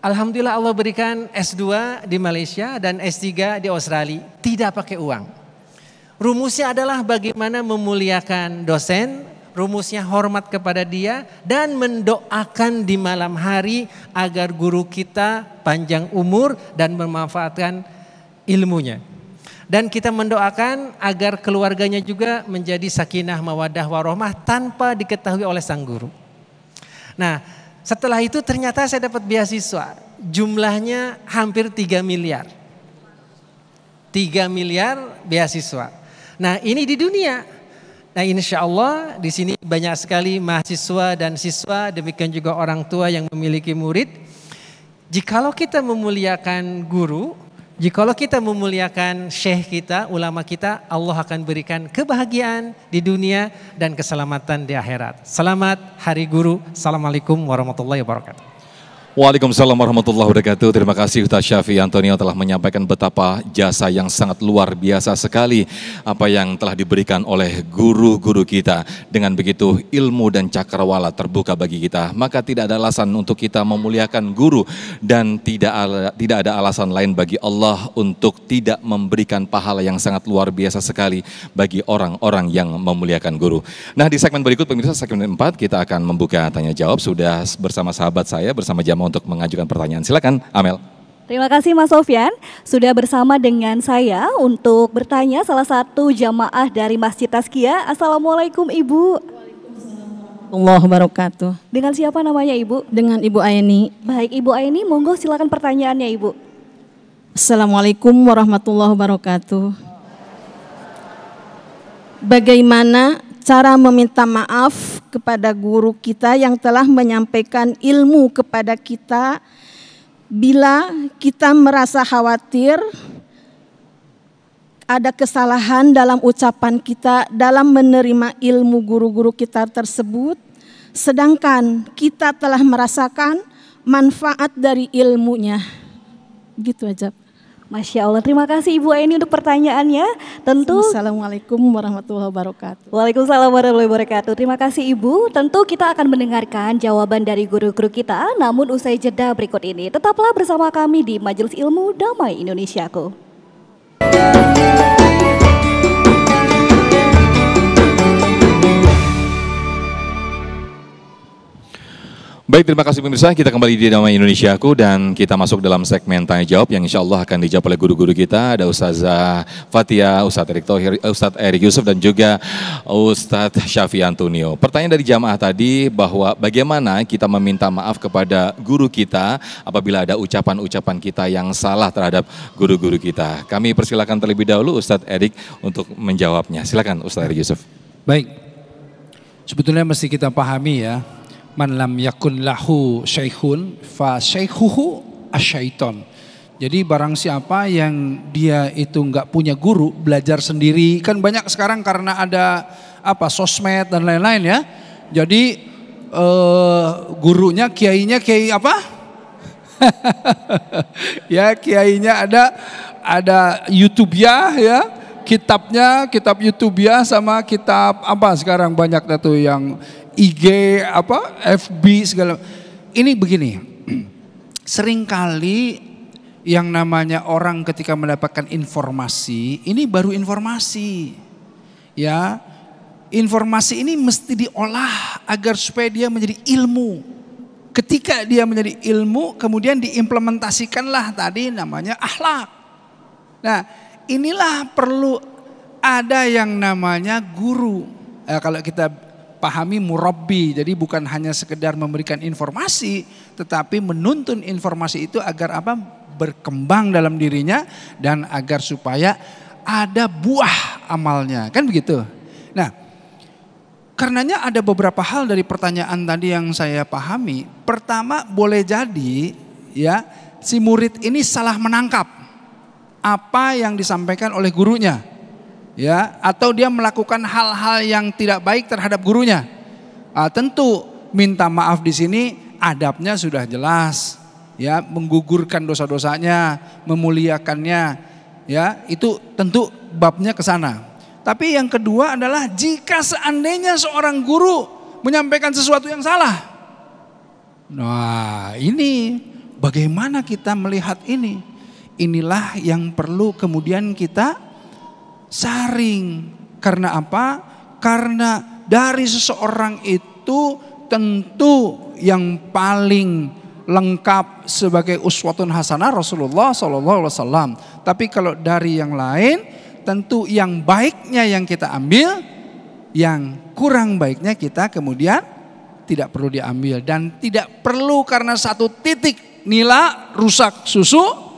Alhamdulillah Allah berikan S2 di Malaysia dan S3 di Australia, tidak pakai uang. Rumusnya adalah bagaimana memuliakan dosen, rumusnya hormat kepada dia dan mendoakan di malam hari agar guru kita panjang umur dan memanfaatkan ilmunya. Dan kita mendoakan agar keluarganya juga menjadi sakinah mawadah warohmah tanpa diketahui oleh sang guru. Nah, setelah itu ternyata saya dapat beasiswa. Jumlahnya hampir 3 miliar. 3 miliar beasiswa. Nah ini di dunia. Nah insya Allah di sini banyak sekali mahasiswa dan siswa. Demikian juga orang tua yang memiliki murid. Jikalau kita memuliakan guru, Jikalau kita memuliakan syekh kita, ulama kita, Allah akan berikan kebahagiaan di dunia dan keselamatan di akhirat. Selamat Hari Guru. Assalamualaikum warahmatullahi wabarakatuh. Waalaikumsalam warahmatullahi wabarakatuh. Terima kasih Ustaz Syafi Antonio telah menyampaikan betapa jasa yang sangat luar biasa sekali apa yang telah diberikan oleh guru-guru kita. Dengan begitu ilmu dan cakrawala terbuka bagi kita. Maka tidak ada alasan untuk kita memuliakan guru dan tidak ada, tidak ada alasan lain bagi Allah untuk tidak memberikan pahala yang sangat luar biasa sekali bagi orang-orang yang memuliakan guru. Nah, di segmen berikut pemirsa segmen 4 kita akan membuka tanya jawab sudah bersama sahabat saya bersama jam untuk mengajukan pertanyaan. Silakan, Amel. Terima kasih Mas Sofyan sudah bersama dengan saya untuk bertanya salah satu jamaah dari Masjid Taskia. Assalamualaikum Ibu. Allah wabarakatuh. Dengan siapa namanya Ibu? Dengan Ibu Aini. Baik Ibu Aini, monggo silakan pertanyaannya Ibu. Assalamualaikum warahmatullahi wabarakatuh. Bagaimana cara meminta maaf kepada guru kita yang telah menyampaikan ilmu kepada kita bila kita merasa khawatir ada kesalahan dalam ucapan kita dalam menerima ilmu guru-guru kita tersebut sedangkan kita telah merasakan manfaat dari ilmunya gitu aja Masya Allah, terima kasih Ibu Aini untuk pertanyaannya. Tentu. Assalamualaikum warahmatullahi wabarakatuh. Waalaikumsalam warahmatullahi wabarakatuh. Terima kasih Ibu. Tentu kita akan mendengarkan jawaban dari guru-guru kita. Namun usai jeda berikut ini, tetaplah bersama kami di Majelis Ilmu Damai Indonesiaku. Baik, terima kasih pemirsa. Kita kembali di Damai Indonesiaku dan kita masuk dalam segmen tanya jawab yang insya Allah akan dijawab oleh guru-guru kita. Ada Ustazah Fatia, Ustadz Erik Tohir, Ustadz Erik Yusuf dan juga Ustadz Syafi Antonio. Pertanyaan dari jamaah tadi bahwa bagaimana kita meminta maaf kepada guru kita apabila ada ucapan-ucapan kita yang salah terhadap guru-guru kita. Kami persilakan terlebih dahulu Ustadz Erik untuk menjawabnya. Silakan Ustadz Erik Yusuf. Baik. Sebetulnya mesti kita pahami ya, man lam yakun lahu syaikhun fa syaikhuhu asyaiton. Jadi barang siapa yang dia itu nggak punya guru, belajar sendiri. Kan banyak sekarang karena ada apa sosmed dan lain-lain ya. Jadi uh, gurunya, kiainya, kiai apa? ya kiainya ada ada YouTube ya, ya kitabnya kitab YouTube ya sama kitab apa sekarang banyak tuh yang IG apa FB segala. Ini begini. Seringkali yang namanya orang ketika mendapatkan informasi, ini baru informasi. Ya. Informasi ini mesti diolah agar supaya dia menjadi ilmu. Ketika dia menjadi ilmu, kemudian diimplementasikanlah tadi namanya akhlak. Nah, inilah perlu ada yang namanya guru. Eh, kalau kita pahami murabbi. Jadi bukan hanya sekedar memberikan informasi, tetapi menuntun informasi itu agar apa? berkembang dalam dirinya dan agar supaya ada buah amalnya. Kan begitu? Nah, karenanya ada beberapa hal dari pertanyaan tadi yang saya pahami. Pertama, boleh jadi ya si murid ini salah menangkap apa yang disampaikan oleh gurunya ya atau dia melakukan hal-hal yang tidak baik terhadap gurunya. Ah, tentu minta maaf di sini adabnya sudah jelas, ya menggugurkan dosa-dosanya, memuliakannya, ya itu tentu babnya ke sana. Tapi yang kedua adalah jika seandainya seorang guru menyampaikan sesuatu yang salah. Nah, ini bagaimana kita melihat ini? Inilah yang perlu kemudian kita saring. Karena apa? Karena dari seseorang itu tentu yang paling lengkap sebagai uswatun hasanah Rasulullah Sallallahu Alaihi Wasallam. Tapi kalau dari yang lain, tentu yang baiknya yang kita ambil, yang kurang baiknya kita kemudian tidak perlu diambil dan tidak perlu karena satu titik nila rusak susu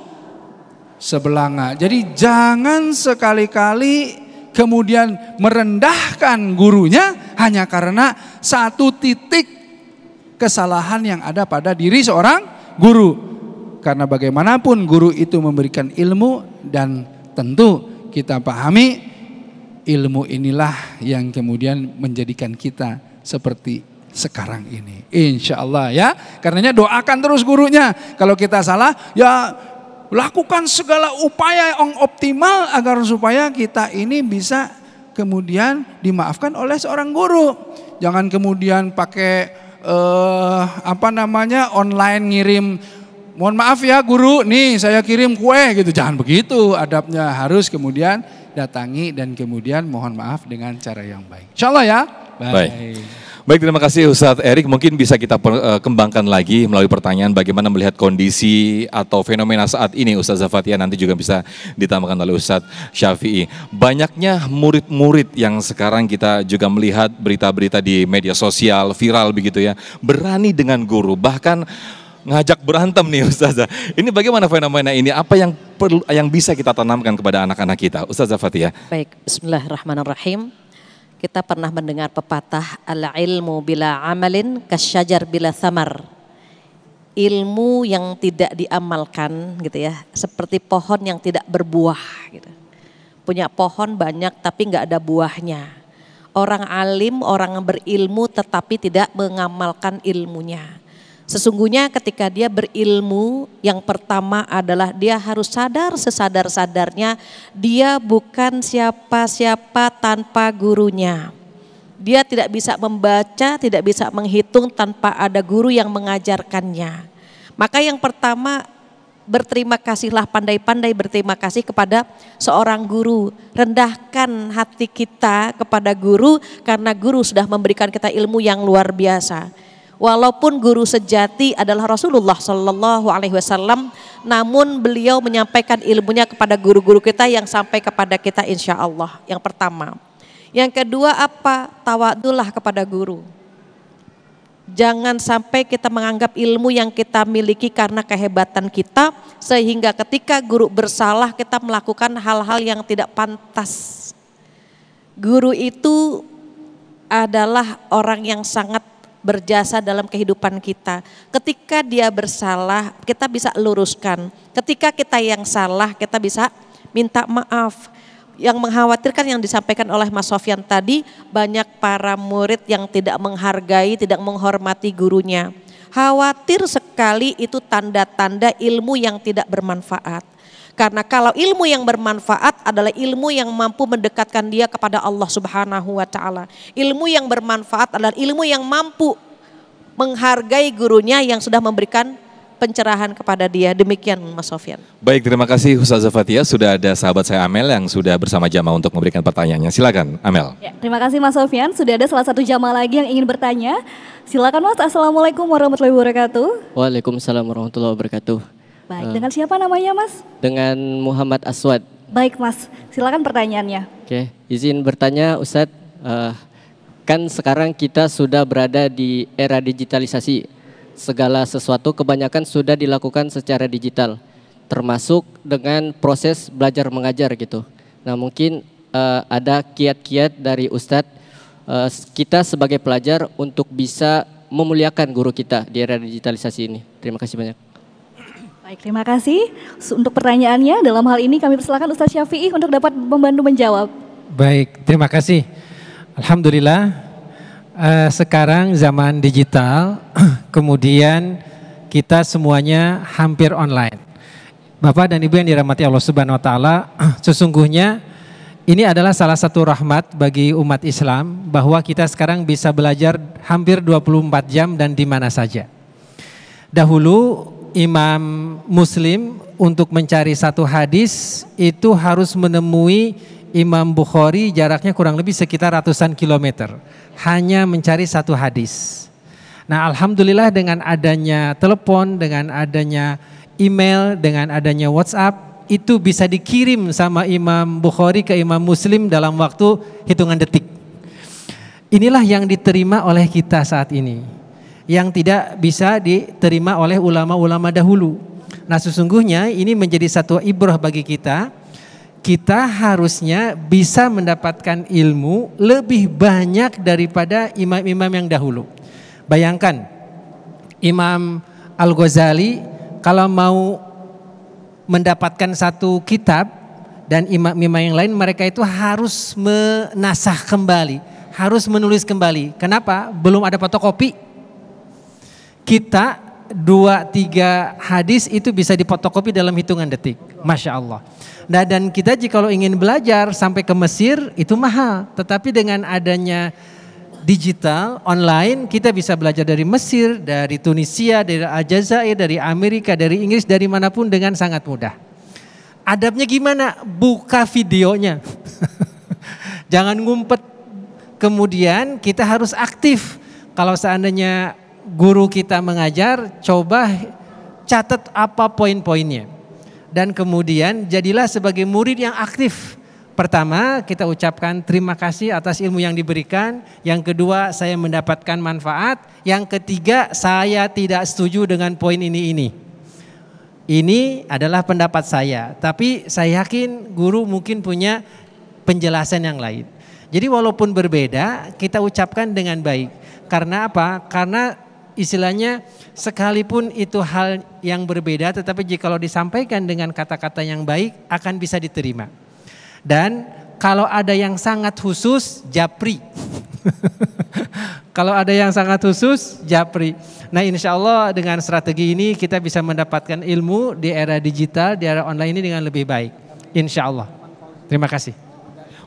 sebelanga. Jadi jangan sekali-kali kemudian merendahkan gurunya hanya karena satu titik kesalahan yang ada pada diri seorang guru. Karena bagaimanapun guru itu memberikan ilmu dan tentu kita pahami ilmu inilah yang kemudian menjadikan kita seperti sekarang ini. Insya Allah ya. Karenanya doakan terus gurunya. Kalau kita salah ya Lakukan segala upaya yang optimal agar supaya kita ini bisa kemudian dimaafkan oleh seorang guru. Jangan kemudian pakai eh, apa namanya online ngirim mohon maaf ya guru nih saya kirim kue gitu jangan begitu adabnya harus kemudian datangi dan kemudian mohon maaf dengan cara yang baik. Insya ya. Bye. Baik. Baik, terima kasih Ustadz Erik. Mungkin bisa kita eh, kembangkan lagi melalui pertanyaan bagaimana melihat kondisi atau fenomena saat ini Ustadz Zafatia nanti juga bisa ditambahkan oleh Ustadz Syafi'i. Banyaknya murid-murid yang sekarang kita juga melihat berita-berita di media sosial viral begitu ya, berani dengan guru bahkan ngajak berantem nih Ustazah. Ini bagaimana fenomena ini? Apa yang perlu yang bisa kita tanamkan kepada anak-anak kita? Ustazah Fatia. Baik, bismillahirrahmanirrahim. Kita pernah mendengar pepatah ala ilmu bila amalin kasyajar bila samar. Ilmu yang tidak diamalkan gitu ya, seperti pohon yang tidak berbuah gitu. Punya pohon banyak tapi nggak ada buahnya. Orang alim, orang berilmu tetapi tidak mengamalkan ilmunya Sesungguhnya ketika dia berilmu, yang pertama adalah dia harus sadar sesadar-sadarnya dia bukan siapa-siapa tanpa gurunya. Dia tidak bisa membaca, tidak bisa menghitung tanpa ada guru yang mengajarkannya. Maka yang pertama berterima kasihlah pandai-pandai berterima kasih kepada seorang guru. Rendahkan hati kita kepada guru karena guru sudah memberikan kita ilmu yang luar biasa. Walaupun guru sejati adalah Rasulullah Shallallahu Alaihi Wasallam, namun beliau menyampaikan ilmunya kepada guru-guru kita yang sampai kepada kita insya Allah. Yang pertama, yang kedua apa? Tawadulah kepada guru. Jangan sampai kita menganggap ilmu yang kita miliki karena kehebatan kita, sehingga ketika guru bersalah, kita melakukan hal-hal yang tidak pantas. Guru itu adalah orang yang sangat berjasa dalam kehidupan kita. Ketika dia bersalah, kita bisa luruskan. Ketika kita yang salah, kita bisa minta maaf. Yang mengkhawatirkan yang disampaikan oleh Mas Sofyan tadi, banyak para murid yang tidak menghargai, tidak menghormati gurunya. Khawatir sekali itu tanda-tanda ilmu yang tidak bermanfaat. Karena kalau ilmu yang bermanfaat adalah ilmu yang mampu mendekatkan dia kepada Allah Subhanahu wa taala. Ilmu yang bermanfaat adalah ilmu yang mampu menghargai gurunya yang sudah memberikan pencerahan kepada dia. Demikian Mas Sofian. Baik, terima kasih Ustazah Fatia. Sudah ada sahabat saya Amel yang sudah bersama jamaah untuk memberikan pertanyaannya. Silakan Amel. Ya, terima kasih Mas Sofian. Sudah ada salah satu jamaah lagi yang ingin bertanya. Silakan Mas. Assalamualaikum warahmatullahi wabarakatuh. Waalaikumsalam warahmatullahi wabarakatuh. Baik, uh, dengan siapa namanya Mas? Dengan Muhammad Aswad. Baik Mas, silakan pertanyaannya. Oke, izin bertanya Ustadz, uh, eh, kan sekarang kita sudah berada di era digitalisasi. Segala sesuatu kebanyakan sudah dilakukan secara digital, termasuk dengan proses belajar mengajar gitu. Nah mungkin uh, ada kiat-kiat dari Ustadz eh, kita sebagai pelajar untuk bisa memuliakan guru kita di era digitalisasi ini. Terima kasih banyak. Baik, terima kasih untuk pertanyaannya. Dalam hal ini kami persilakan Ustaz Syafi'i untuk dapat membantu menjawab. Baik, terima kasih. Alhamdulillah eh, sekarang zaman digital, kemudian kita semuanya hampir online. Bapak dan Ibu yang dirahmati Allah Subhanahu wa taala, sesungguhnya ini adalah salah satu rahmat bagi umat Islam bahwa kita sekarang bisa belajar hampir 24 jam dan di mana saja. Dahulu Imam Muslim untuk mencari satu hadis itu harus menemui Imam Bukhari jaraknya kurang lebih sekitar ratusan kilometer hanya mencari satu hadis. Nah, alhamdulillah dengan adanya telepon, dengan adanya email, dengan adanya WhatsApp itu bisa dikirim sama Imam Bukhari ke Imam Muslim dalam waktu hitungan detik. Inilah yang diterima oleh kita saat ini yang tidak bisa diterima oleh ulama-ulama dahulu. Nah, sesungguhnya ini menjadi satu ibrah bagi kita. Kita harusnya bisa mendapatkan ilmu lebih banyak daripada imam-imam yang dahulu. Bayangkan Imam Al-Ghazali kalau mau mendapatkan satu kitab dan imam-imam yang lain mereka itu harus menasah kembali, harus menulis kembali. Kenapa? Belum ada fotokopi kita dua tiga hadis itu bisa dipotokopi dalam hitungan detik. Masya Allah. Nah dan kita jika ingin belajar sampai ke Mesir itu mahal. Tetapi dengan adanya digital, online, kita bisa belajar dari Mesir, dari Tunisia, dari Aljazair, dari Amerika, dari Inggris, dari manapun dengan sangat mudah. Adabnya gimana? Buka videonya. Jangan ngumpet. Kemudian kita harus aktif. Kalau seandainya guru kita mengajar, coba catat apa poin-poinnya. Dan kemudian jadilah sebagai murid yang aktif. Pertama, kita ucapkan terima kasih atas ilmu yang diberikan. Yang kedua, saya mendapatkan manfaat. Yang ketiga, saya tidak setuju dengan poin ini ini. Ini adalah pendapat saya, tapi saya yakin guru mungkin punya penjelasan yang lain. Jadi walaupun berbeda, kita ucapkan dengan baik. Karena apa? Karena istilahnya sekalipun itu hal yang berbeda tetapi jika kalau disampaikan dengan kata-kata yang baik akan bisa diterima. Dan kalau ada yang sangat khusus japri. kalau ada yang sangat khusus japri. Nah insya Allah dengan strategi ini kita bisa mendapatkan ilmu di era digital, di era online ini dengan lebih baik. Insya Allah. Terima kasih.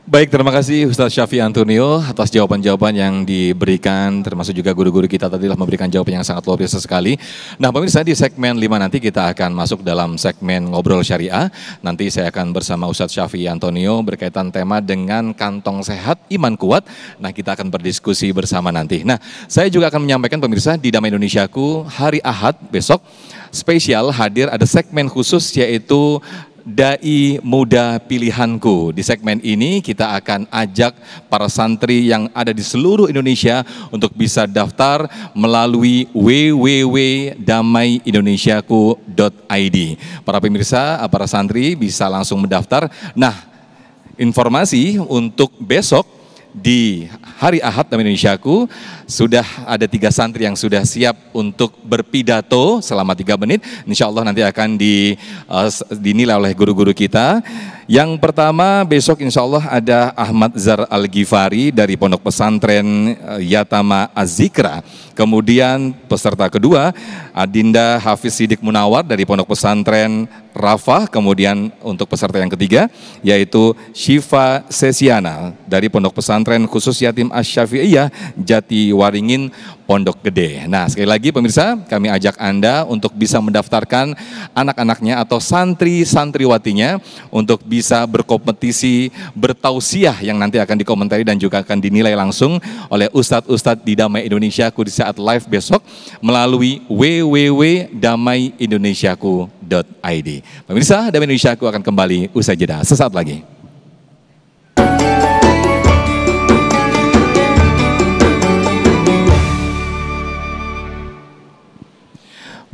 Baik, terima kasih Ustadz Syafi Antonio atas jawaban-jawaban yang diberikan, termasuk juga guru-guru kita tadi telah memberikan jawaban yang sangat luar biasa sekali. Nah, pemirsa di segmen 5 nanti kita akan masuk dalam segmen ngobrol syariah. Nanti saya akan bersama Ustadz Syafi Antonio berkaitan tema dengan kantong sehat, iman kuat. Nah, kita akan berdiskusi bersama nanti. Nah, saya juga akan menyampaikan pemirsa di Damai Indonesiaku hari Ahad besok spesial hadir ada segmen khusus yaitu dai muda pilihanku. Di segmen ini kita akan ajak para santri yang ada di seluruh Indonesia untuk bisa daftar melalui www.damaiindonesiaku.id. Para pemirsa, para santri bisa langsung mendaftar. Nah, informasi untuk besok di hari Ahad dalam Indonesiaku sudah ada tiga santri yang sudah siap untuk berpidato selama tiga menit. Insya Allah nanti akan di, uh, dinilai oleh guru-guru kita. Yang pertama besok insya Allah ada Ahmad Zar Al-Ghifari dari Pondok Pesantren eh, Yatama Azikra. Kemudian peserta kedua Adinda Hafiz Sidik Munawar dari Pondok Pesantren Rafah. Kemudian untuk peserta yang ketiga yaitu Syifa Sesiana dari Pondok Pesantren khusus Yatim Asyafi'iyah Jati Waringin Pondok Gede. Nah, sekali lagi pemirsa, kami ajak Anda untuk bisa mendaftarkan anak-anaknya atau santri-santriwatinya untuk bisa berkompetisi bertausiah yang nanti akan dikomentari dan juga akan dinilai langsung oleh Ustadz-Ustadz di Damai Indonesia di saat live besok melalui www.damaiindonesiaku.id. Pemirsa, Damai Indonesia Indonesiaku akan kembali usai jeda sesaat lagi.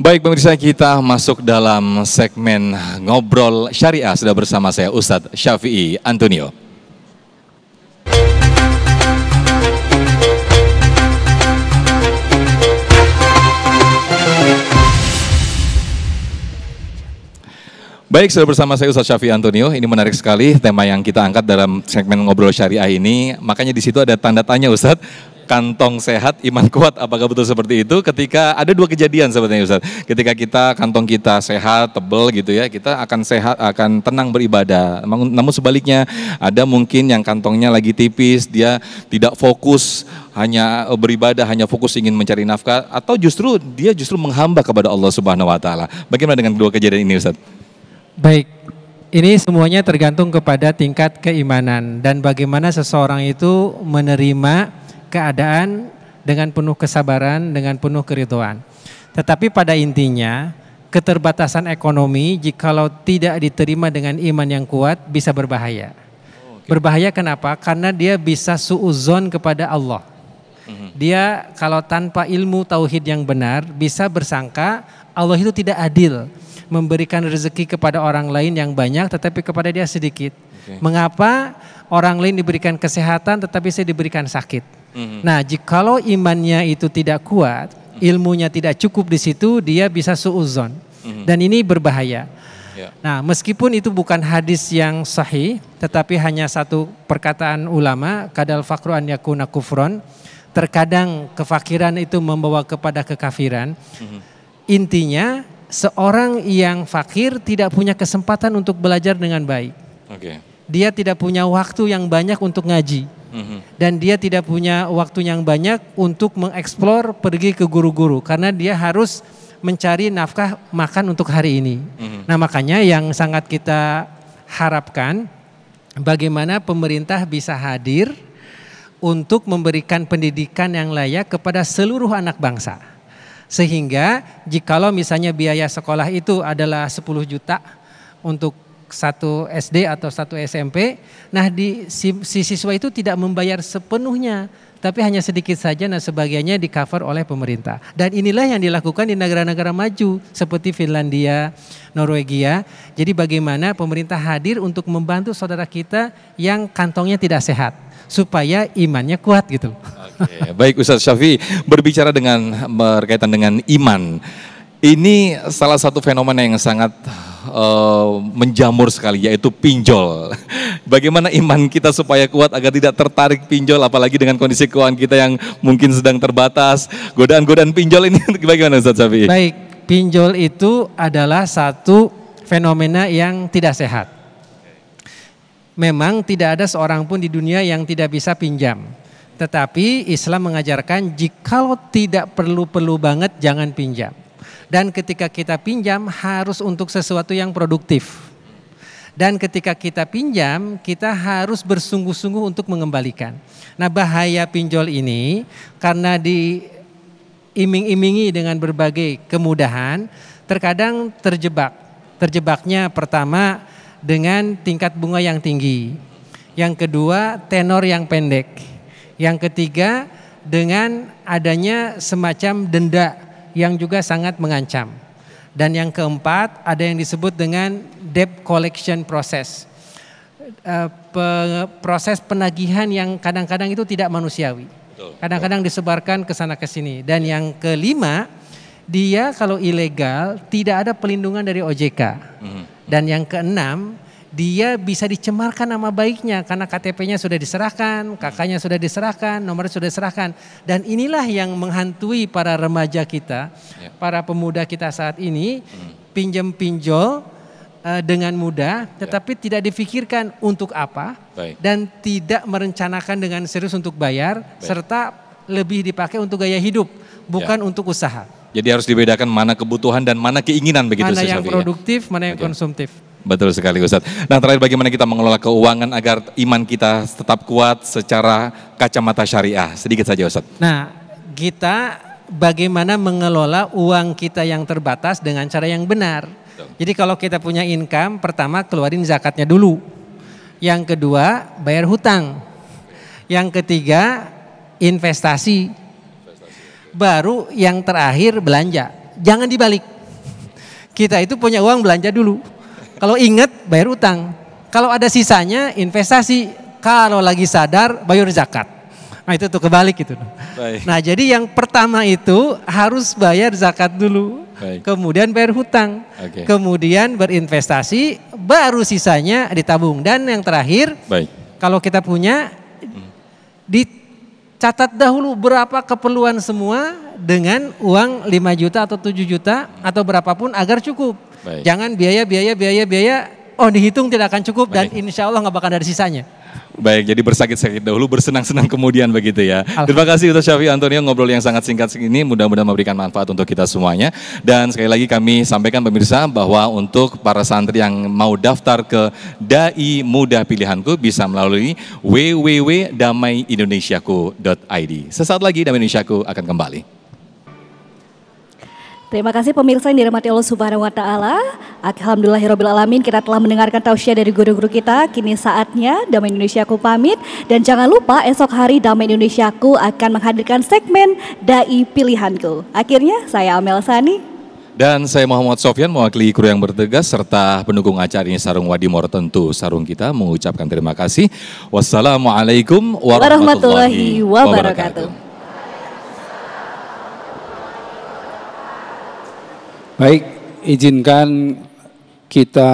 Baik pemirsa kita masuk dalam segmen ngobrol syariah sudah bersama saya Ustadz Syafi'i Antonio. Baik, sudah bersama saya Ustaz Syafii Antonio. Ini menarik sekali tema yang kita angkat dalam segmen ngobrol syariah ini. Makanya di situ ada tanda tanya Ustaz kantong sehat, iman kuat. Apakah betul seperti itu? Ketika ada dua kejadian sebenarnya Ustaz. Ketika kita kantong kita sehat, tebel gitu ya, kita akan sehat, akan tenang beribadah. Namun sebaliknya ada mungkin yang kantongnya lagi tipis, dia tidak fokus hanya eh, beribadah, hanya fokus ingin mencari nafkah atau justru dia justru menghamba kepada Allah Subhanahu wa taala. Bagaimana dengan dua kejadian ini Ustaz? Baik, ini semuanya tergantung kepada tingkat keimanan dan bagaimana seseorang itu menerima keadaan dengan penuh kesabaran, dengan penuh keriduan. Tetapi pada intinya, keterbatasan ekonomi jikalau tidak diterima dengan iman yang kuat bisa berbahaya. Berbahaya kenapa? Karena dia bisa suuzon kepada Allah. Mhm. Dia kalau tanpa ilmu tauhid yang benar bisa bersangka Allah itu tidak adil memberikan rezeki kepada orang lain yang banyak tetapi kepada dia sedikit. Okay. Mengapa orang lain diberikan kesehatan tetapi saya diberikan sakit? Mm-hmm. Nah, kalau imannya itu tidak kuat, mhm. ilmunya tidak cukup di situ, dia bisa suuzon. Mm-hmm. Dan ini berbahaya. Ya. Nah, meskipun itu bukan hadis yang sahih, tetapi hanya satu perkataan ulama, kadal fakru an yakuna kufron, terkadang kefakiran itu membawa kepada kekafiran. Mhm. Intinya, seorang yang fakir tidak punya kesempatan untuk belajar dengan baik. Okay dia tidak punya waktu yang banyak untuk ngaji. Mhm. Dan dia tidak punya waktu yang banyak untuk mengeksplor pergi ke guru-guru karena dia harus mencari nafkah makan untuk hari ini. Mhm. Nah, makanya yang sangat kita harapkan bagaimana pemerintah bisa hadir untuk memberikan pendidikan yang layak kepada seluruh anak bangsa. Sehingga jikalau misalnya biaya sekolah itu adalah 10 juta untuk satu SD atau satu SMP. Nah, di si, si siswa itu tidak membayar sepenuhnya, tapi hanya sedikit saja nah sebagiannya di cover oleh pemerintah. Dan inilah yang dilakukan di negara-negara maju seperti Finlandia, Norwegia. Jadi bagaimana pemerintah hadir untuk membantu saudara kita yang kantongnya tidak sehat supaya imannya kuat gitu. Oke, baik Ustaz Syafi berbicara dengan berkaitan dengan iman. Ini salah satu fenomena yang sangat uh, menjamur sekali, yaitu pinjol. Bagaimana iman kita supaya kuat agar tidak tertarik pinjol, apalagi dengan kondisi keuangan kita yang mungkin sedang terbatas. Godaan-godaan pinjol ini bagaimana Ustaz Safi? Baik, pinjol itu adalah satu fenomena yang tidak sehat. Memang tidak ada seorang pun di dunia yang tidak bisa pinjam. Tetapi Islam mengajarkan jikalau tidak perlu-perlu banget jangan pinjam. Dan ketika kita pinjam harus untuk sesuatu yang produktif. Dan ketika kita pinjam, kita harus bersungguh-sungguh untuk mengembalikan. Nah, bahaya pinjol ini karena diiming-imingi dengan berbagai kemudahan, terkadang terjebak. Terjebaknya pertama dengan tingkat bunga yang tinggi. Yang kedua, tenor yang pendek. Yang ketiga, dengan adanya semacam denda yang juga sangat mengancam. Dan yang keempat ada yang disebut dengan debt collection process. Eh, proses penagihan yang kadang-kadang itu tidak manusiawi. Kadang-kadang disebarkan ke sana ke sini. Dan yang kelima, dia kalau ilegal tidak ada pelindungan dari OJK. Mhm. Dan yang keenam, dia bisa dicemarkan nama baiknya karena KTP-nya sudah diserahkan, kakaknya sudah diserahkan, nomornya sudah diserahkan. Dan inilah yang menghantui para remaja kita, ya. para pemuda kita saat ini, hmm. pinjam-pinjol uh, eh, dengan mudah, ya. tetapi ya. tidak difikirkan untuk apa Baik. dan tidak merencanakan dengan serius untuk bayar, Baik. serta lebih dipakai untuk gaya hidup, bukan ya. untuk usaha. Jadi harus dibedakan mana kebutuhan dan mana keinginan begitu. Mana yang ya? produktif, ya? mana yang okay. konsumtif. Betul sekali Ustaz. Nah terakhir bagaimana kita mengelola keuangan agar iman kita tetap kuat secara kacamata syariah. Sedikit saja Ustaz. Nah kita bagaimana mengelola uang kita yang terbatas dengan cara yang benar. Jadi kalau kita punya income, pertama keluarin zakatnya dulu. Yang kedua bayar hutang. Yang ketiga investasi. Baru yang terakhir belanja. Jangan dibalik. Kita itu punya uang belanja dulu kalau ingat bayar utang. Kalau ada sisanya investasi. Kalau lagi sadar bayar zakat. Nah itu tuh kebalik itu. Nah jadi yang pertama itu harus bayar zakat dulu. Baik. Kemudian bayar hutang. Okay. Kemudian berinvestasi. Baru sisanya ditabung. Dan yang terakhir. Baik. Kalau kita punya. Dicatat dahulu berapa keperluan semua. Dengan uang 5 juta atau 7 juta. Atau berapapun agar cukup. Baik. Jangan biaya, biaya, biaya, biaya, oh dihitung tidak akan cukup Baik. dan insya Allah nggak bakal ada sisanya. Baik, jadi bersakit-sakit dahulu, bersenang-senang kemudian begitu ya. Terima kasih Ustaz Syafi Antonio ngobrol yang sangat singkat ini mudah-mudahan memberikan manfaat untuk kita semuanya. Dan sekali lagi kami sampaikan pemirsa bahwa untuk para santri yang mau daftar ke Dai Muda Pilihanku bisa melalui www.damaiindonesiaku.id. Sesaat lagi Damai Indonesiaku akan kembali. Terima kasih pemirsa yang dirahmati Allah Subhanahu wa taala. Alhamdulillahirabbil alamin kita telah mendengarkan tausiah dari guru-guru kita. Kini saatnya Damai Indonesiaku pamit dan jangan lupa esok hari Damai Indonesiaku akan menghadirkan segmen Dai Pilihanku. Akhirnya saya Amel Sani dan saya Muhammad Sofyan mewakili kru yang bertugas serta pendukung acara ini Sarung Wadimor tentu Sarung kita mengucapkan terima kasih. Wassalamualaikum warahmatullahi, wabarakatuh. Baik, izinkan kita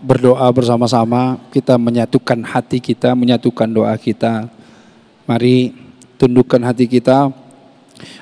berdoa bersama-sama, kita menyatukan hati kita, menyatukan doa kita. Mari tundukkan hati kita.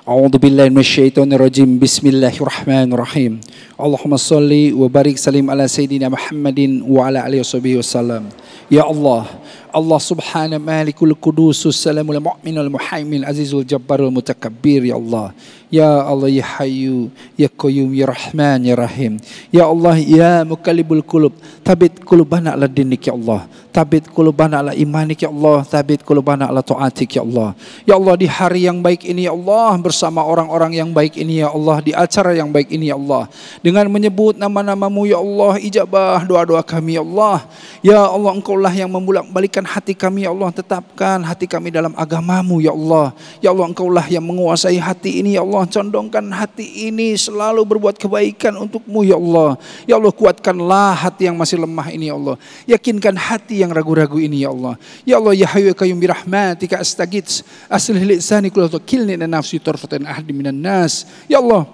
A'udzu billahi minasyaitonir rajim. Bismillahirrahmanirrahim. Allahumma shalli wa barik salim ala sayidina Muhammadin wa ala alihi wasallam. Ya Allah, Allah Subhanahu Malikul Kudus Salamul Mu'minul Muhaimin Azizul Jabbarul Mutakabbir Ya Allah Ya Allah Ya Hayyu Ya Qayyum Ya Rahman Ya Rahim Ya Allah Ya Mukallibul Qulub Tabit Qulubana Ala Dinik Ya Allah Tabit Qulubana Ala Imanik Ya Allah Tabit Qulubana Ala Taatik Ya Allah Ya Allah di hari yang baik ini Ya Allah Bersama orang-orang yang baik ini Ya Allah Di acara yang baik ini Ya Allah Dengan menyebut nama-namamu Ya Allah Ijabah doa-doa kami Ya Allah Ya Allah Engkau lah yang membulak balikan Kuatkan hati kami ya Allah, tetapkan hati kami dalam agamamu ya Allah. Ya Allah engkaulah yang menguasai hati ini ya Allah. Condongkan hati ini selalu berbuat kebaikan untukmu ya Allah. Ya Allah kuatkanlah hati yang masih lemah ini ya Allah. Yakinkan hati yang ragu-ragu ini ya Allah. Ya Allah ya hayu kayum kayyum birahmatika astagits aslih lisani kullu kilni nafsi tarfatan ahdi minan nas. Ya Allah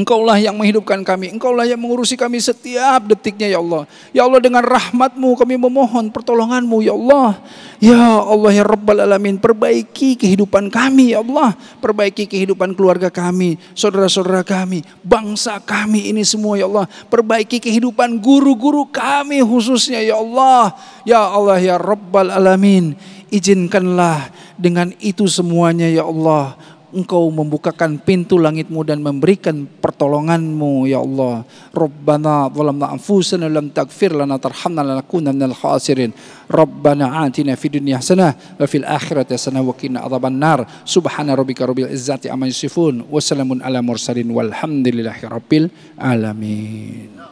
Engkaulah yang menghidupkan kami. Engkaulah yang mengurusi kami setiap detiknya ya Allah. Ya Allah dengan rahmatmu kami memohon pertolonganmu ya Allah. Ya Allah ya Rabbal Alamin. Perbaiki kehidupan kami ya Allah. Perbaiki kehidupan keluarga kami. Saudara-saudara kami. Bangsa kami ini semua ya Allah. Perbaiki kehidupan guru-guru kami khususnya ya Allah. Ya Allah ya Rabbal Alamin. Izinkanlah dengan itu semuanya ya Allah Engkau membukakan pintu langitmu dan memberikan pertolonganmu ya Allah. Rabbana zalamna anfusana lam taghfir lana tarhamna lanakunanna minal khasirin. Rabbana atina fid dunya hasanah wa fil akhirati hasanah wa qina adhaban nar. Subhana rabbika rabbil izzati amma yasifun wa ala mursalin walhamdulillahi rabbil alamin.